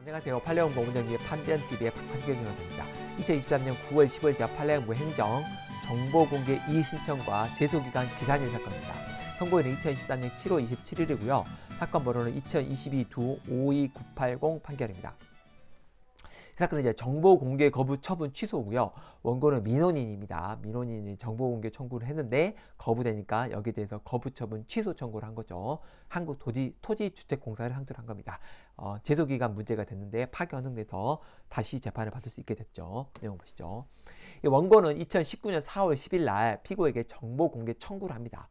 안녕하세요. 팔레온 고문정기의 판변TV의 판변위입니다 2023년 9월 15일 자 팔레온 행정 정보공개 이의신청과 제소기간 기산인 사건입니다. 선고일은 2023년 7월 27일이고요. 사건 번호는 2 0 2 2 2 9 8 0 판결입니다. 그 사건은 이제 정보 공개 거부 처분 취소고요. 원고는 민원인입니다. 민원인이 정보 공개 청구를 했는데 거부되니까 여기에 대해서 거부 처분 취소 청구를 한 거죠. 한국 도지, 토지주택공사를 상대로 한 겁니다. 어, 제소기간 문제가 됐는데 파기환송돼서 다시 재판을 받을 수 있게 됐죠. 내용 보시죠. 원고는 2019년 4월 10일 날 피고에게 정보 공개 청구를 합니다.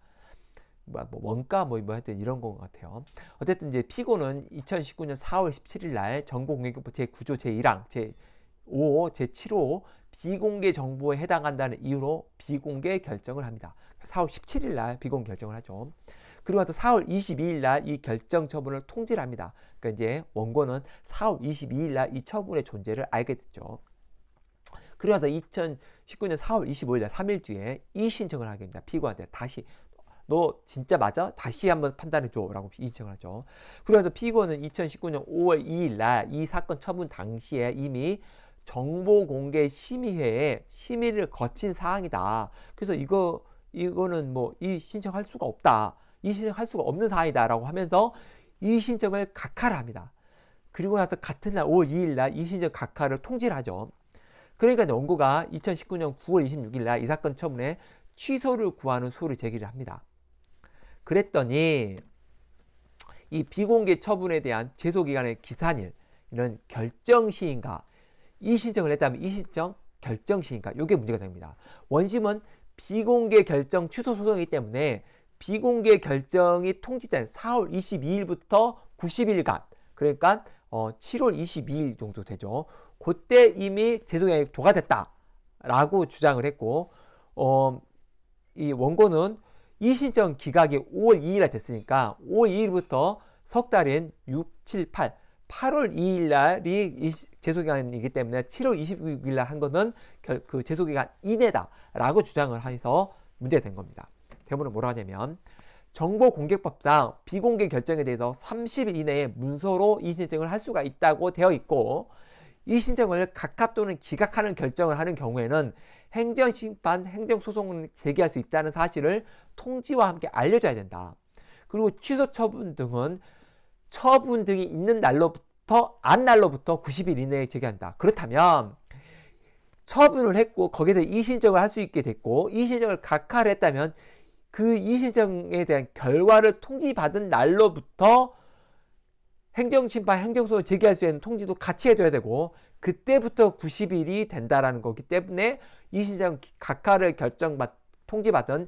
뭐, 뭐 원가 뭐, 뭐 하여튼 이런 것 같아요. 어쨌든 이제 피고는 2019년 4월 17일 날전공의교부 제9조 제1항 제5호 제7호 비공개 정보에 해당한다는 이유로 비공개 결정을 합니다. 4월 17일 날 비공개 결정을 하죠. 그리고 또 4월 22일 날 이 결정 처분을 통지를 합니다. 그러니까 이제 원고는 4월 22일 날 이 처분의 존재를 알게 됐죠. 그리고또 2019년 4월 25일 날 3일 뒤에 이신청을 하게 됩니다. 피고한테 다시 너 진짜 맞아? 다시 한 번 판단해줘 라고 이청을 하죠. 그래서 피고는 2019년 5월 2일 날 이 사건 처분 당시에 이미 정보공개 심의회에 심의를 거친 사항이다. 그래서 이거 이거는 뭐 이 신청할 수가 없다. 이 신청할 수가 없는 사항이다라고 하면서 이 신청을 각하를 합니다. 그리고 나서 같은 날 5월 2일 날 이 신청 각하를 통지를 하죠. 그러니까 연구가 2019년 9월 26일 날 이 사건 처분에 취소를 구하는 소를 제기를 합니다. 그랬더니 이 비공개 처분에 대한 제소기간의 기산일 이런 결정시인가 이신청을 했다면 이신청 결정시인가 이게 문제가 됩니다. 원심은 비공개 결정 취소 소송이기 때문에 비공개 결정이 통지된 4월 22일부터 90일간 그러니까 어, 7월 22일 정도 되죠. 그때 이미 제소기간이 도가 됐다라고 주장을 했고 어, 이 원고는 이 신청 기각이 5월 2일에 됐으니까 5월 2일부터 석 달인 6, 7, 8, 8월 2일 날이 재소기간이기 때문에 7월 26일 날 한 거는 그재소기간 이내다라고 주장을 해서 문제된 겁니다. 대문은 뭐라 하냐면 정보공개법상 비공개 결정에 대해서 30일 이내에 문서로 이 신청을 할 수가 있다고 되어 있고 이 신청을 각합 또는 기각하는 결정을 하는 경우에는 행정심판, 행정소송을 제기할 수 있다는 사실을 통지와 함께 알려줘야 된다. 그리고 취소 처분 등은 처분 등이 있는 날로부터 안 날로부터 90일 이내에 제기한다. 그렇다면 처분을 했고 거기에 대해 이신청을 할 수 있게 됐고 이신청을 의 각하를 했다면 그 이신청에 의 대한 결과를 통지받은 날로부터 행정심판, 행정소송을 제기할 수 있는 통지도 같이 해줘야 되고 그때부터 90일이 된다라는 거기 때문에 이 시장 각하를 결정 받, 통지받은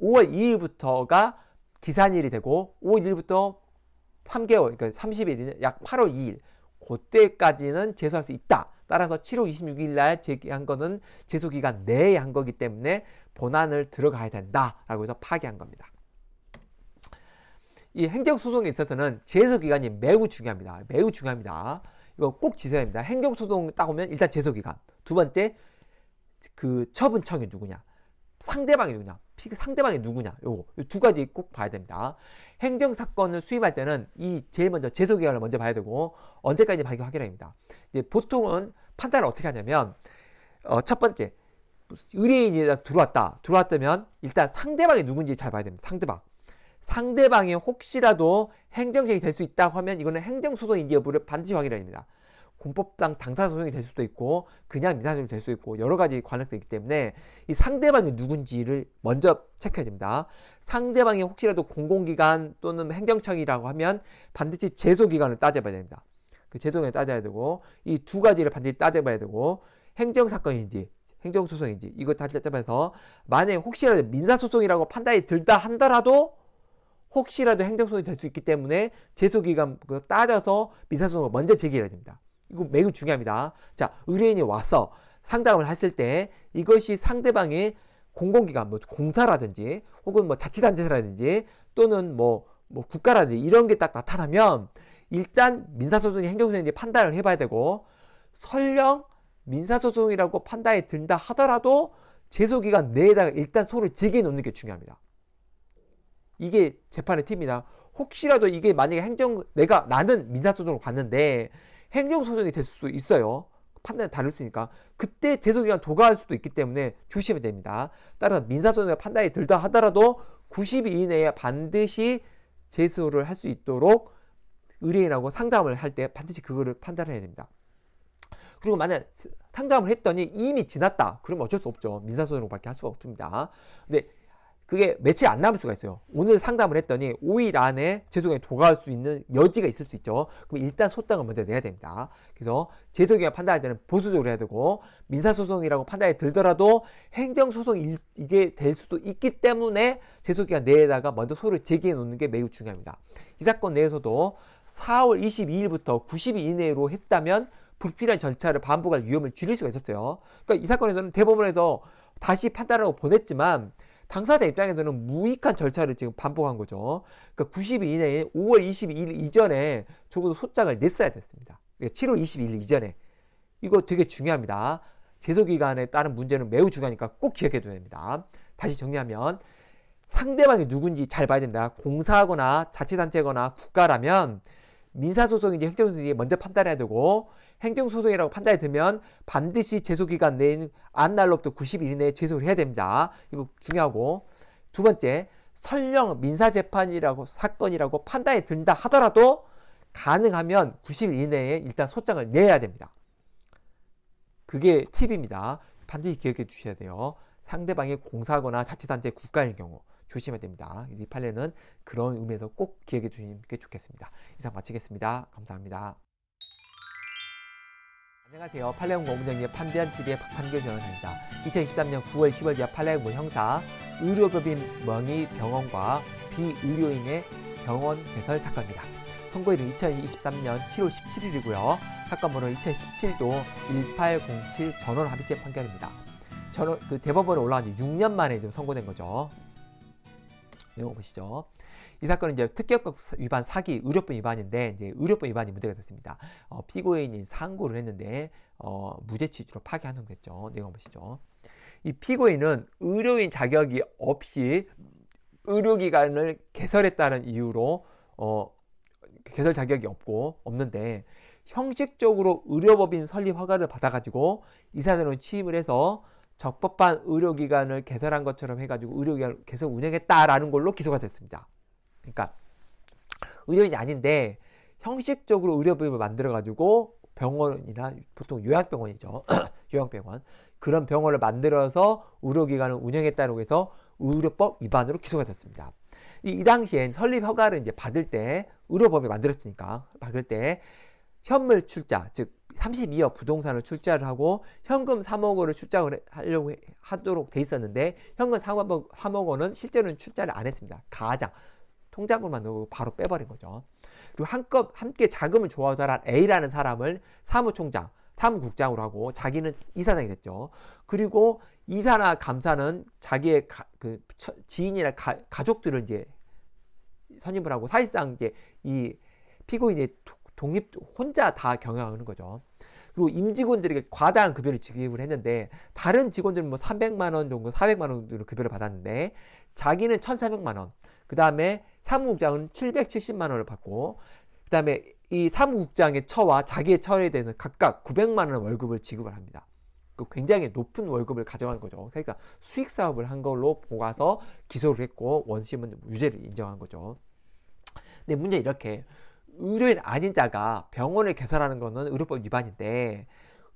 5월 2일부터가 기산일이 되고 5월 1일부터 3개월 그러니까 30일 약 8월 2일 그때까지는 제소할 수 있다. 따라서 7월 26일 날 제기한 거는 제소 기간 내에 한 거기 때문에 본안을 들어가야 된다라고 해서 파기한 겁니다. 이 행정 소송에 있어서는 제소 기간이 매우 중요합니다. 매우 중요합니다. 이거 꼭지세야 합니다. 행정 소송 따 오면 일단 제소 기간, 두 번째 그 처분청이 누구냐? 상대방이 누구냐? 상대방이 누구냐? 요거 두 가지 꼭 봐야 됩니다. 행정 사건을 수입할 때는 이 제일 먼저 제소 기간을 먼저 봐야 되고 언제까지 발견하기라 니다 이제 보통은 판단을 어떻게 하냐면 어, 첫 번째 의뢰인이 들어왔다. 들어왔다면 일단 상대방이 누군지 잘 봐야 됩니다. 상대방. 상대방이 혹시라도 행정적이 될 수 있다고 하면 이거는 행정소송인지 여부를 반드시 확인합니다 공법상 당사 소송이 될 수도 있고 그냥 민사 소송이 될수 있고 여러 가지 관련도 있기 때문에 이 상대방이 누군지를 먼저 체크해야 됩니다. 상대방이 혹시라도 공공기관 또는 행정청이라고 하면 반드시 제소기관을 따져봐야 됩니다. 그 제소기관을 따져야 되고 이 두 가지를 반드시 따져봐야 되고 행정사건인지 행정소송인지 이것다 따져봐서 만약 에 혹시라도 민사소송이라고 판단이 들다 한다라도 혹시라도 행정소송이 될 수 있기 때문에 제소기간 그 따져서 민사소송을 먼저 제기해야 됩니다. 이거 매우 중요합니다. 자, 의뢰인이 와서 상담을 했을 때 이것이 상대방의 공공기관, 뭐 공사라든지 혹은 뭐 자치단체라든지 또는 뭐, 뭐 국가라든지 이런 게 딱 나타나면 일단 민사소송이 행정소송인지 판단을 해봐야 되고 설령 민사소송이라고 판단이 든다 하더라도 제소기간 내에다가 일단 손을 제기해 놓는 게 중요합니다. 이게 재판의 팁입니다. 혹시라도 이게 만약에 행정 내가 나는 민사소송을 봤는데 행정소송이 될 수 있어요. 판단이 다를 수 있으니까 그때 재소기간 도과할 수도 있기 때문에 조심해야 됩니다. 따라서 민사소송의 판단이 들다 하더라도 90일 이내에 반드시 제소를 할 수 있도록 의뢰인하고 상담을 할 때 반드시 그거를 판단해야 됩니다. 그리고 만약 상담을 했더니 이미 지났다. 그러면 어쩔 수 없죠. 민사소송으로밖에 할 수가 없습니다. 근데 그게 며칠 안 남을 수가 있어요. 오늘 상담을 했더니 5일 안에 재소견이 도가할수 있는 여지가 있을 수 있죠. 그럼 일단 소장을 먼저 내야 됩니다. 그래서 재소견 판단할 때는 보수적으로 해야 되고 민사소송이라고 판단이 들더라도 행정소송이 이게 될 수도 있기 때문에 재소견 내에다가 먼저 소를 제기해 놓는 게 매우 중요합니다. 이 사건 내에서도 4월 22일부터 90일 이내로 했다면 불필요한 절차를 반복할 위험을 줄일 수가 있었어요. 그러니까 이 사건에서는 대법원에서 다시 판단하고 보냈지만 당사자 입장에서는 무익한 절차를 지금 반복한 거죠. 그러니까 9 2년에 5월 22일 이전에 적어도 소장을 냈어야 됐습니다. 그러니까 7월 22일 이전에. 이거 되게 중요합니다. 제소기간에 따른 문제는 매우 중요하니까 꼭 기억해 둬야 됩니다. 다시 정리하면 상대방이 누군지 잘 봐야 됩니다. 공사하거나 자치단체거나 국가라면 민사소송인지 행정소송인지 먼저 판단해야 되고 행정소송이라고 판단이 되면 반드시 제소기간 내인 안 날로부터 90일 이내에 제소를 해야 됩니다. 이거 중요하고 두 번째 설령 민사재판이라고 사건이라고 판단이 든다 하더라도 가능하면 90일 이내에 일단 소장을 내야 됩니다. 그게 팁입니다. 반드시 기억해 주셔야 돼요. 상대방이 공사거나 자치단체 국가인 경우 조심해야 됩니다. 이 판례는 그런 의미에서 꼭 기억해 주시는 게 좋겠습니다. 이상 마치겠습니다. 감사합니다. 안녕하세요. 팔레옹 공무정의 판대한 TV의 박판규 변호사입니다. 2023년 9월 10월 지 팔레옹 형사 의료법인 멍이 병원과 비의료인의 병원 개설 사건입니다. 선고일은 2023년 7월 17일이고요. 사건번호 2017도 1807 전원 합의체 판결입니다. 전원 그 대법원에 올라온 지 6년 만에 좀 선고된 거죠. 내용 보시죠. 이 사건은 이제 특기업법 위반 사기, 의료법 위반인데 이제 의료법 위반이 문제가 됐습니다. 어, 피고인이 상고를 했는데 어, 무죄 취지로 파기 환송됐죠 내용 보시죠. 이 피고인은 의료인 자격이 없이 의료기관을 개설했다는 이유로 어, 개설 자격이 없고 없는데 형식적으로 의료법인 설립 허가를 받아가지고 이사들은 취임을 해서 적법한 의료기관을 개설한 것처럼 해가지고 의료기관을 계속 운영했다라는 걸로 기소가 됐습니다. 그러니까 의료인이 아닌데 형식적으로 의료법을 만들어가지고 병원이나 보통 요양병원이죠. 요양병원. 그런 병원을 만들어서 의료기관을 운영했다고 해서 의료법 위반으로 기소가 됐습니다. 이, 이 당시엔 설립 허가를 이제 받을 때 의료법이 만들었으니까 받을 때 현물 출자 즉 32억 부동산을 출자를 하고 현금 3억 원을 출자를 하려고 하도록 돼 있었는데 현금 3억, 3억 원은 실제로는 출자를 안 했습니다. 가장 통장으로만 넣고 바로 빼버린 거죠. 그리고 한껏 함께 자금을 조달한 A라는 사람을 사무총장, 사무국장으로 하고 자기는 이사장이 됐죠. 그리고 이사나 감사는 자기의 가, 그 지인이나 가, 가족들을 이제 선임을 하고 사실상 이제 이 피고인의 독립 혼자 다 경영하는 거죠. 그리고 임직원들에게 과다한 급여를 지급을 했는데 다른 직원들은 뭐 300만 원 정도, 400만 원 정도 급여를 받았는데 자기는 1,400만 원. 그 다음에 사무국장은 770만 원을 받고 그 다음에 이 사무국장의 처와 자기의 처에 대해서 각각 900만 원 월급을 지급을 합니다. 그 굉장히 높은 월급을 가져간 거죠. 그러니까 수익 사업을 한 걸로 보아서 기소를 했고 원심은 유죄를 인정한 거죠. 근데 문제 이렇게 의료인 아닌 자가 병원을 개설하는 거는 의료법 위반인데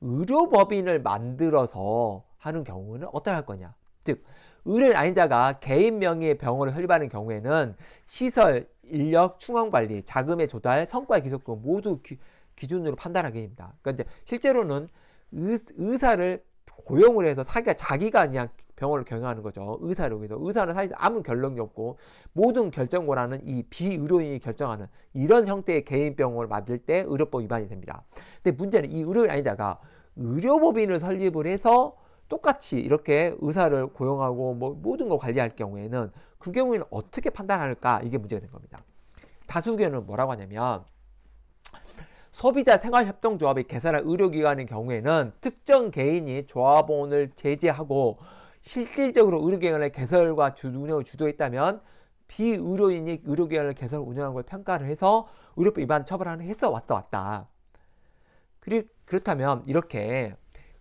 의료법인을 만들어서 하는 경우는 어떠할 거냐? 즉 의뢰인 아닌자가 개인 명의의 병원을 설립하는 경우에는 시설, 인력, 충원 관리, 자금의 조달, 성과의 기속금 모두 기, 준으로 판단하게 됩니다. 그러니까 이제 실제로는 의, 사를 고용을 해서 자기가 자기가 그냥 병원을 경영하는 거죠. 의사로 해서 의사는 사실 아무 결론이 없고 모든 결정권하는 이 비의료인이 결정하는 이런 형태의 개인 병원을 만들 때 의료법 위반이 됩니다. 근데 문제는 이 의료인 아닌자가 의료법인을 설립을 해서 똑같이 이렇게 의사를 고용하고 뭐 모든 걸 관리할 경우에는 그 경우에는 어떻게 판단할까 이게 문제가 된 겁니다. 다수 견은 뭐라고 하냐면 소비자 생활협동조합이 개설한 의료기관의 경우에는 특정 개인이 조합원을 제재하고 실질적으로 의료기관의 개설과 운영을 주도했다면 비의료인이 의료기관을 개설 운영한 걸 평가를 해서 의료법 위반 처벌하는 해서 왔다 왔다. 그리, 그렇다면 이렇게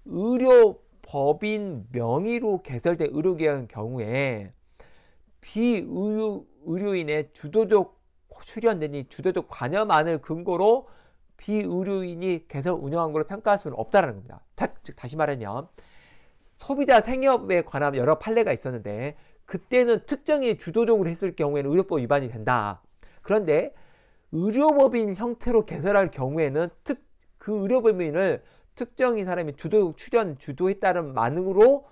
의료 법인 명의로 개설된 의료기관 경우에 비의료 의료인의 주도적 출연된 이 주도적 관여만을 근거로 비의료인이 개설 운영한 걸로 평가할 수는 없다라는 겁니다. 자, 즉 다시 말하면 소비자 생협에 관한 여러 판례가 있었는데 그때는 특정이 주도적으로 했을 경우에는 의료법 위반이 된다. 그런데 의료법인 형태로 개설할 경우에는 특, 그 의료법인을 특정인 사람이 주도 출연 주도에 따른 만으로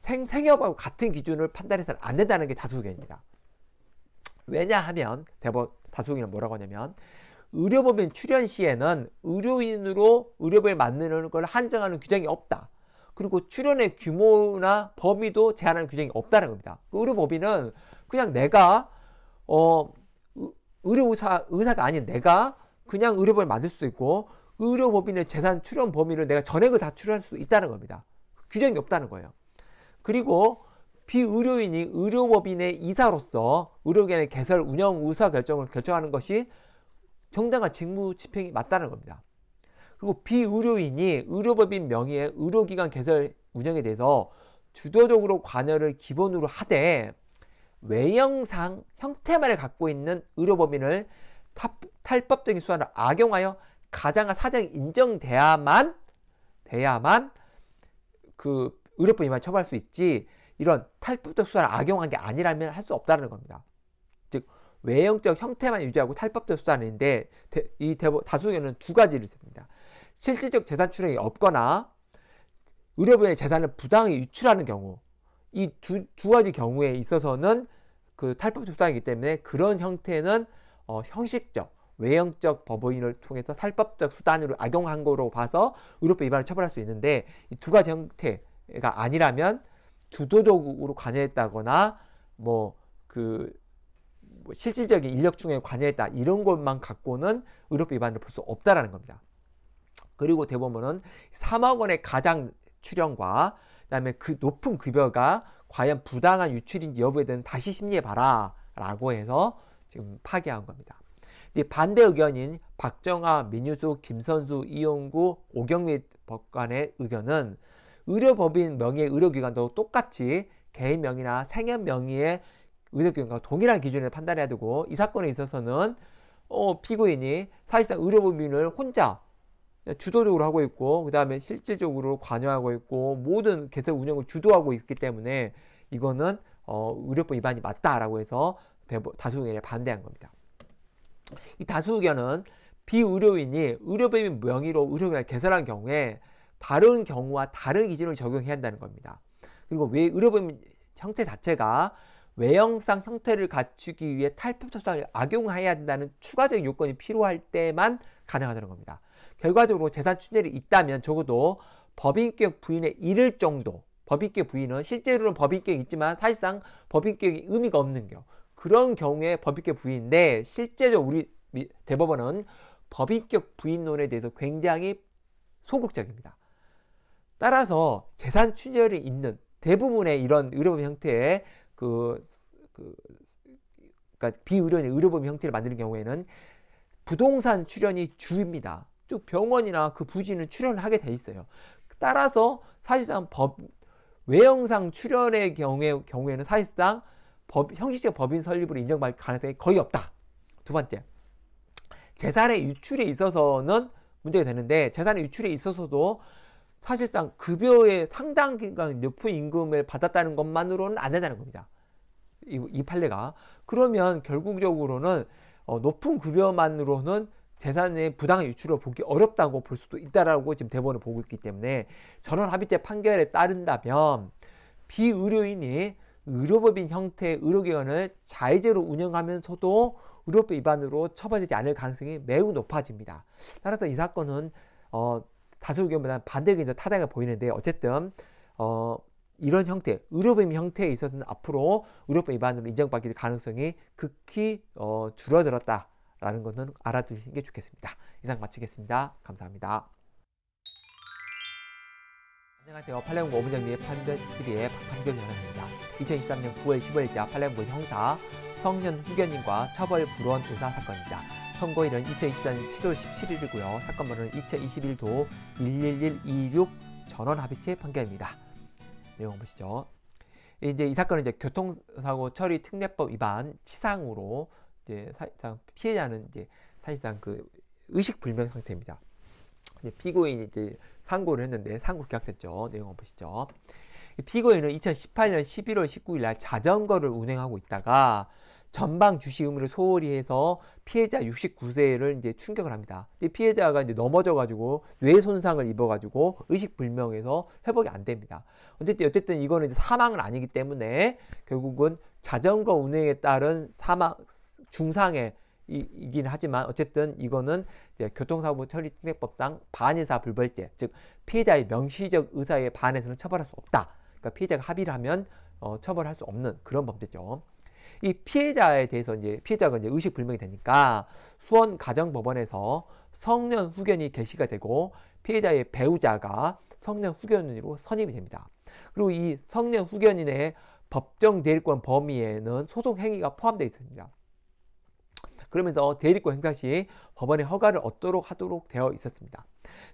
생, 생협하고 같은 기준을 판단해서는 안 된다는 게 다수 의견입니다. 왜냐하면 대법 다수 의견은 뭐라고 하냐면 의료법인 출연 시에는 의료인으로 의료법에 맞는 걸 한정하는 규정이 없다. 그리고 출연의 규모나 범위도 제한하는 규정이 없다는 겁니다. 그 의료법인은 그냥 내가 어 의료 의사 가 아닌 내가 그냥 의료법에 맞을 수 있고 의료법인의 재산 출연 범위를 내가 전액을 다출연할수 있다는 겁니다. 규정이 없다는 거예요. 그리고 비의료인이 의료법인의 이사로서 의료기관의 개설, 운영, 의사 결정을 결정하는 것이 정당한 직무 집행이 맞다는 겁니다. 그리고 비의료인이 의료법인 명의의 의료기관 개설 운영에 대해서 주도적으로 관여를 기본으로 하되 외형상 형태만을 갖고 있는 의료법인을 탈법적인 수단을 악용하여 가장과 사장이 인정돼야만 돼야만 그 의료법 에반 처벌할 수 있지 이런 탈법적 수사를 악용한 게 아니라면 할 수 없다는 겁니다. 즉 외형적 형태만 유지하고 탈법적 수사인데 이 대부, 다수 의는두 가지를 씁니다. 실질적 재산 출액이 없거나 의료부의 재산을 부당히 유출하는 경우 이 두 두 가지 경우에 있어서는 그 탈법적 수사이기 때문에 그런 형태는 어, 형식적 외형적 법인을 통해서 살법적 수단으로 악용한 거로 봐서 의료법 위반을 처벌할 수 있는데 이 두 가지 형태가 아니라면 주도적으로 관여했다거나 뭐그 뭐 실질적인 인력 중에 관여했다 이런 것만 갖고는 의료법 위반을 볼 수 없다라는 겁니다. 그리고 대법원은 3억 원의 가장 출연과 그다음에 그 높은 급여가 과연 부당한 유출인지 여부에 대한 다시 심리해 봐라라고 해서 지금 파기한 겁니다. 이제 반대 의견인 박정아, 민유수, 김선수, 이용구, 오경미 법관의 의견은 의료법인 명의 의료기관도 똑같이 개인 명의나 생연 명의의 의료기관과 동일한 기준을 판단해야 되고 이 사건에 있어서는 어, 피고인이 사실상 의료법인을 혼자 주도적으로 하고 있고 그 다음에 실질적으로 관여하고 있고 모든 개설 운영을 주도하고 있기 때문에 이거는 어, 의료법 위반이 맞다라고 해서 대부, 다수의견에 반대한 겁니다. 이 다수 의견은 비의료인이 의료비의 명의로 의료비를 개설한 경우에 다른 경우와 다른 기준을 적용해야 한다는 겁니다. 그리고 왜 의료비임 형태 자체가 외형상 형태를 갖추기 위해 탈법조사를 악용해야 한다는 추가적인 요건이 필요할 때만 가능하다는 겁니다. 결과적으로 재산 추대를 있다면 적어도 법인격 부인에 이를 정도 법인격 부인은 실제로는 법인격이 있지만 사실상 법인격이 의미가 없는 경우 그런 경우에 법인격 부인인데 실제적 우리 대법원은 법인격 부인론에 대해서 굉장히 소극적입니다. 따라서 재산 취재이 있는 대부분의 이런 의료범 형태의 그, 그 그러니까 비의료인 의료범 형태를 만드는 경우에는 부동산 출연이 주입니다. 쭉 병원이나 그 부지는 출연을 하게 돼 있어요. 따라서 사실상 법 외형상 출연의 경우에, 경우에는 사실상 법, 형식적 법인 설립으로 인정받을 가능성이 거의 없다. 두 번째, 재산의 유출에 있어서는 문제가 되는데 재산의 유출에 있어서도 사실상 급여의 상당 기간 높은 임금을 받았다는 것만으로는 안 된다는 겁니다. 이, 이 판례가 그러면 결국적으로는 어, 높은 급여만으로는 재산의 부당한 유출을 보기 어렵다고 볼 수도 있다라고 지금 대법을 보고 있기 때문에 전원 합의체 판결에 따른다면 비의료인이 의료법인 형태의 의료기관을 자의제로 운영하면서도 의료법 위반으로 처벌되지 않을 가능성이 매우 높아집니다. 따라서 이 사건은 어, 다수 의견보다는 반대 의견이 타당해 보이는데 어쨌든 어, 이런 형태, 의료법 인 형태에 있어서는 앞으로 의료법 위반으로 인정받길 가능성이 극히 어, 줄어들었다라는 것은 알아두시는 게 좋겠습니다. 이상 마치겠습니다. 감사합니다. 안녕하세요. 팔레옹 오문정리의 판대TV의 박판경 변호사입니다. 2023년 9월 15일자 팔레옹 형사 성년 후견인과 처벌 불원 교사 사건입니다. 선고일은 2024년 7월 17일이고요. 사건 번호는 2021도 11126 전원 합의체 판결입니다. 내용 보시죠. 이제 이 사건은 이제 교통사고 처리 특례법 위반 치상으로 이제 사실상 피해자는 이제 사실상 그 의식 불명 상태입니다. 이제 피고인이 이제 상고를 했는데 상고 기각됐죠. 내용 한번 보시죠. 피고인은 2018년 11월 19일 날 자전거를 운행하고 있다가 전방 주시 의무를 소홀히 해서 피해자 69세를 이제 충격을 합니다. 피해자가 이제 넘어져가지고 뇌 손상을 입어가지고 의식불명에서 회복이 안 됩니다. 어쨌든, 어쨌든 이거는 이제 사망은 아니기 때문에 결국은 자전거 운행에 따른 사망, 중상의 이긴 하지만 어쨌든 이거는 이제 교통사고 처리 특례법상 반의사 불벌죄 즉 피해자의 명시적 의사에 반해서는 처벌할 수 없다. 그러니까 피해자가 합의를 하면 어, 처벌할 수 없는 그런 범죄죠. 이 피해자에 대해서 이제 피해자가 이제 의식 불명이 되니까 수원 가정법원에서 성년 후견이 개시가 되고 피해자의 배우자가 성년 후견인으로 선임이 됩니다. 그리고 이 성년 후견인의 법정 대리권 범위에는 소송 행위가 포함되어 있습니다. 그러면서 대리권 행사 시 법원의 허가를 얻도록 하도록 되어 있었습니다.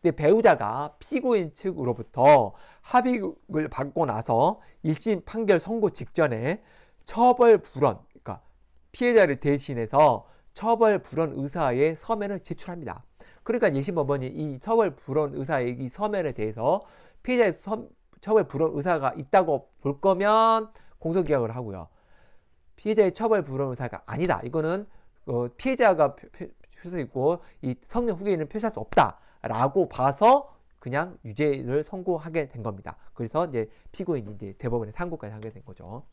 근데 배우자가 피고인 측으로부터 합의를 받고 나서 1심 판결 선고 직전에 처벌 불원, 그러니까 피해자를 대신해서 처벌 불원 의사의 서면을 제출합니다. 그러니까 예심 법원이 이 처벌 불원 의사의 이 서면에 대해서 피해자의 서, 처벌 불원 의사가 있다고 볼 거면 공소기각을 하고요. 피해자의 처벌 불원 의사가 아니다. 이거는 어, 피해자가 표시돼 있고 이 성년 후계인은 표시할 수 없다라고 봐서 그냥 유죄를 선고하게 된 겁니다. 그래서 이제 피고인이 이제 대법원에 상고까지 하게 된 거죠.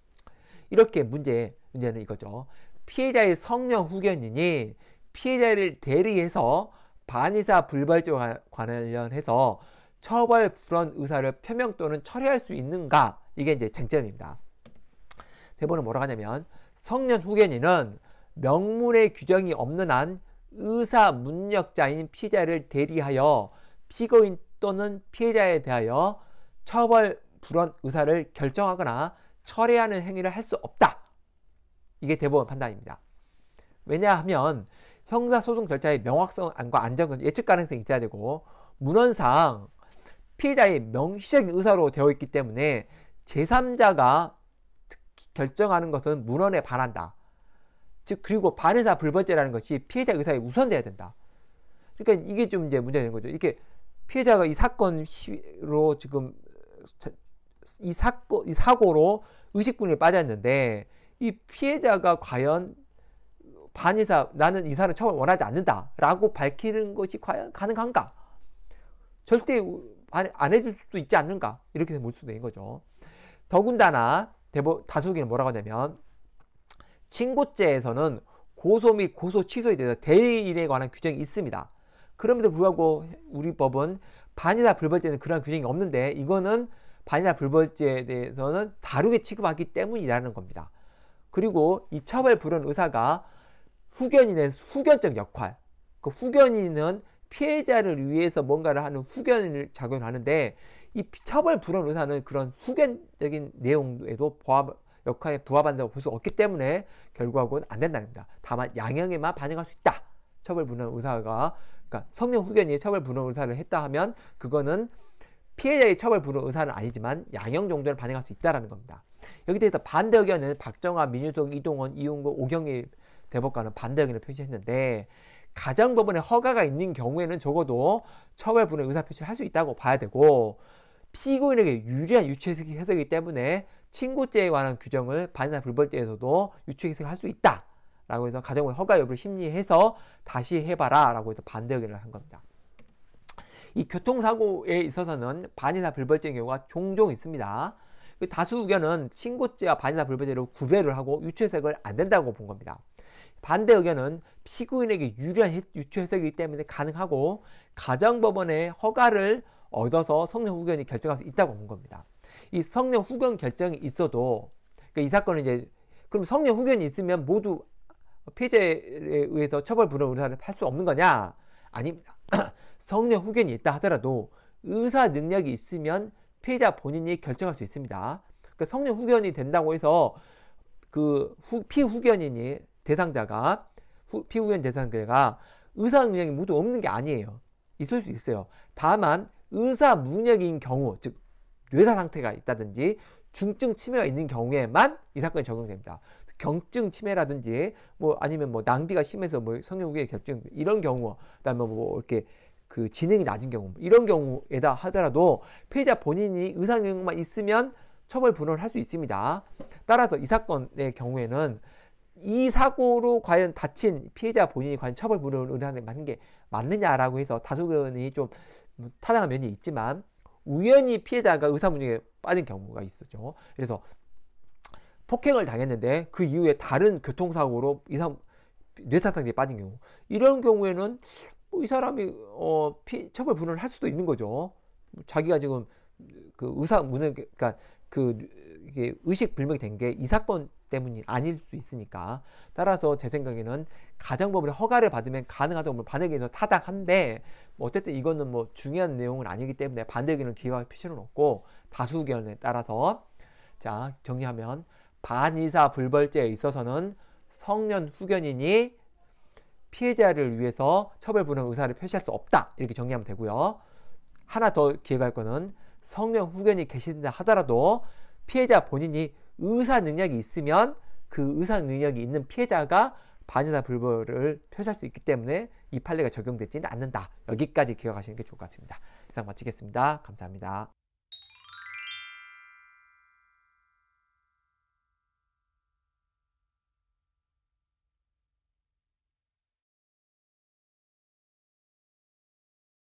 이렇게 문제 문제는 이거죠. 피해자의 성년 후견인이 피해자를 대리해서 반의사 불벌죄 관련해서 처벌 불원 의사를 표명 또는 처리할 수 있는가 이게 이제 쟁점입니다. 대본은 뭐라고 하냐면 성년 후견인은 명물의 규정이 없는 한 의사 문력자인 피자를 대리하여 피고인 또는 피해자에 대하여 처벌 불원 의사를 결정하거나 철회하는 행위를 할 수 없다. 이게 대법원 판단입니다. 왜냐하면 형사소송 절차의 명확성과 안정성, 예측 가능성이 있어야 되고 문헌상 피해자의 명시적인 의사로 되어 있기 때문에 제3자가 결정하는 것은 문헌에 반한다. 즉 그리고 반의사 불벌죄라는 것이 피해자 의사에 우선돼야 된다. 그러니까 이게 좀 이제 문제 되는 거죠. 이렇게 피해자가 이 사건으로 지금 이 사고 이 사고로 의식분에 빠졌는데 이 피해자가 과연 반의사 나는 이 사람 처벌 원하지 않는다라고 밝히는 것이 과연 가능한가? 절대 안 해줄 수도 있지 않는가? 이렇게 볼 수도 있는 거죠. 더군다나 대부 다수기는 뭐라고 하냐면 신고죄에서는 고소 및 고소 취소에 대해서 대리인에 관한 규정이 있습니다. 그럼에도 불구하고 우리 법은 반이나 불벌죄는 그런 규정이 없는데 이거는 반이나 불벌죄에 대해서는 다르게 취급하기 때문이라는 겁니다. 그리고 이 처벌 불원 의사가 후견인의 후견적 역할. 그 후견인은 피해자를 위해서 뭔가를 하는 후견을 작용하는데 이 처벌 불원 의사는 그런 후견적인 내용에도 포함, 역할에 부합한다고 볼 수 없기 때문에 결과하고는 안 된다는 겁니다. 다만 양형에만 반영할 수 있다. 처벌 불능 의사가 그러니까 성령 후견이 처벌 불능 의사를 했다 하면 그거는 피해자의 처벌 불능 의사는 아니지만 양형 정도는 반영할 수 있다라는 겁니다. 여기 대해서 반대 의견은 박정아, 민유석, 이동원, 이용구, 오경희 대법관은 반대 의견을 표시했는데 가정법원의 허가가 있는 경우에는 적어도 처벌 불능 의사 표시를 할 수 있다고 봐야 되고 피고인에게 유리한 유체해석이 해석이기 때문에 친고죄에 관한 규정을 반사 불벌죄에서도 유체해석을할 수 있다. 라고 해서 가정법 허가 여부를 심리해서 다시 해봐라. 라고 해서 반대 의견을 한 겁니다. 이 교통사고에 있어서는 반의사 불벌죄의 경우가 종종 있습니다. 그 다수 의견은 친고죄와 반의사 불벌죄로 구별을 하고 유추해석을 안 된다고 본 겁니다. 반대 의견은 피고인에게 유리한 유추해석이기 때문에 가능하고 가정법원의 허가를 얻어서 성령 후견이 결정할 수 있다고 본 겁니다. 이 성령 후견 결정이 있어도 그러니까 이 사건은 이제 그럼 성령 후견이 있으면 모두 피해자에 의해서 처벌불허 의사를 할수 없는 거냐? 아닙니다. 성령 후견이 있다 하더라도 의사 능력이 있으면 피해자 본인이 결정할 수 있습니다. 그러니까 성령 후견이 된다고 해서 그 피후견인이 대상자가 후, 피후견 대상자가 의사 능력이 모두 없는 게 아니에요. 있을 수 있어요. 다만 의사문역인 경우 즉 뇌사 상태가 있다든지 중증 치매가 있는 경우에만 이 사건이 적용됩니다. 경증 치매라든지 뭐 아니면 뭐 낭비가 심해서 뭐 성형후에 결증 이런 경우 그다음에 뭐 이렇게 그 지능이 낮은 경우 뭐 이런 경우에다 하더라도 피해자 본인이 의사능력만 있으면 처벌 분원을 할 수 있습니다. 따라서 이 사건의 경우에는 이 사고로 과연 다친 피해자 본인이 과연 처벌물을 하는 맞는 게 맞느냐라고 해서 다수견이 좀 타당한 면이 있지만 우연히 피해자가 의사문제에 빠진 경우가 있었죠. 그래서 폭행을 당했는데 그 이후에 다른 교통사고로 이사 뇌사상태에 빠진 경우 이런 경우에는 뭐이 사람이 어 피, 처벌 분를할 수도 있는 거죠. 뭐 자기가 지금 그 의사 문은 그러니까 그 이게 의식 불명이 된 게 이 사건 때문이 아닐 수 있으니까 따라서 제 생각에는 가정법원의 허가를 받으면 가능하다고 보면 반대 의견에서 타당한데 뭐 어쨌든 이거는 뭐 중요한 내용은 아니기 때문에 반대 의견을 기각할 필요는 없고 다수 의견에 따라서 자 정리하면 반의사 불벌죄에 있어서는 성년 후견인이 피해자를 위해서 처벌 부는 의사를 표시할 수 없다 이렇게 정리하면 되고요 하나 더 기획할 거는 성년 후견이 계신다 하더라도 피해자 본인이 의사 능력이 있으면 그 의사 능력이 있는 피해자가 반의사 불벌을 표시할 수 있기 때문에 이 판례가 적용되지는 않는다. 여기까지 기억하시는 게 좋을 것 같습니다. 이상 마치겠습니다. 감사합니다.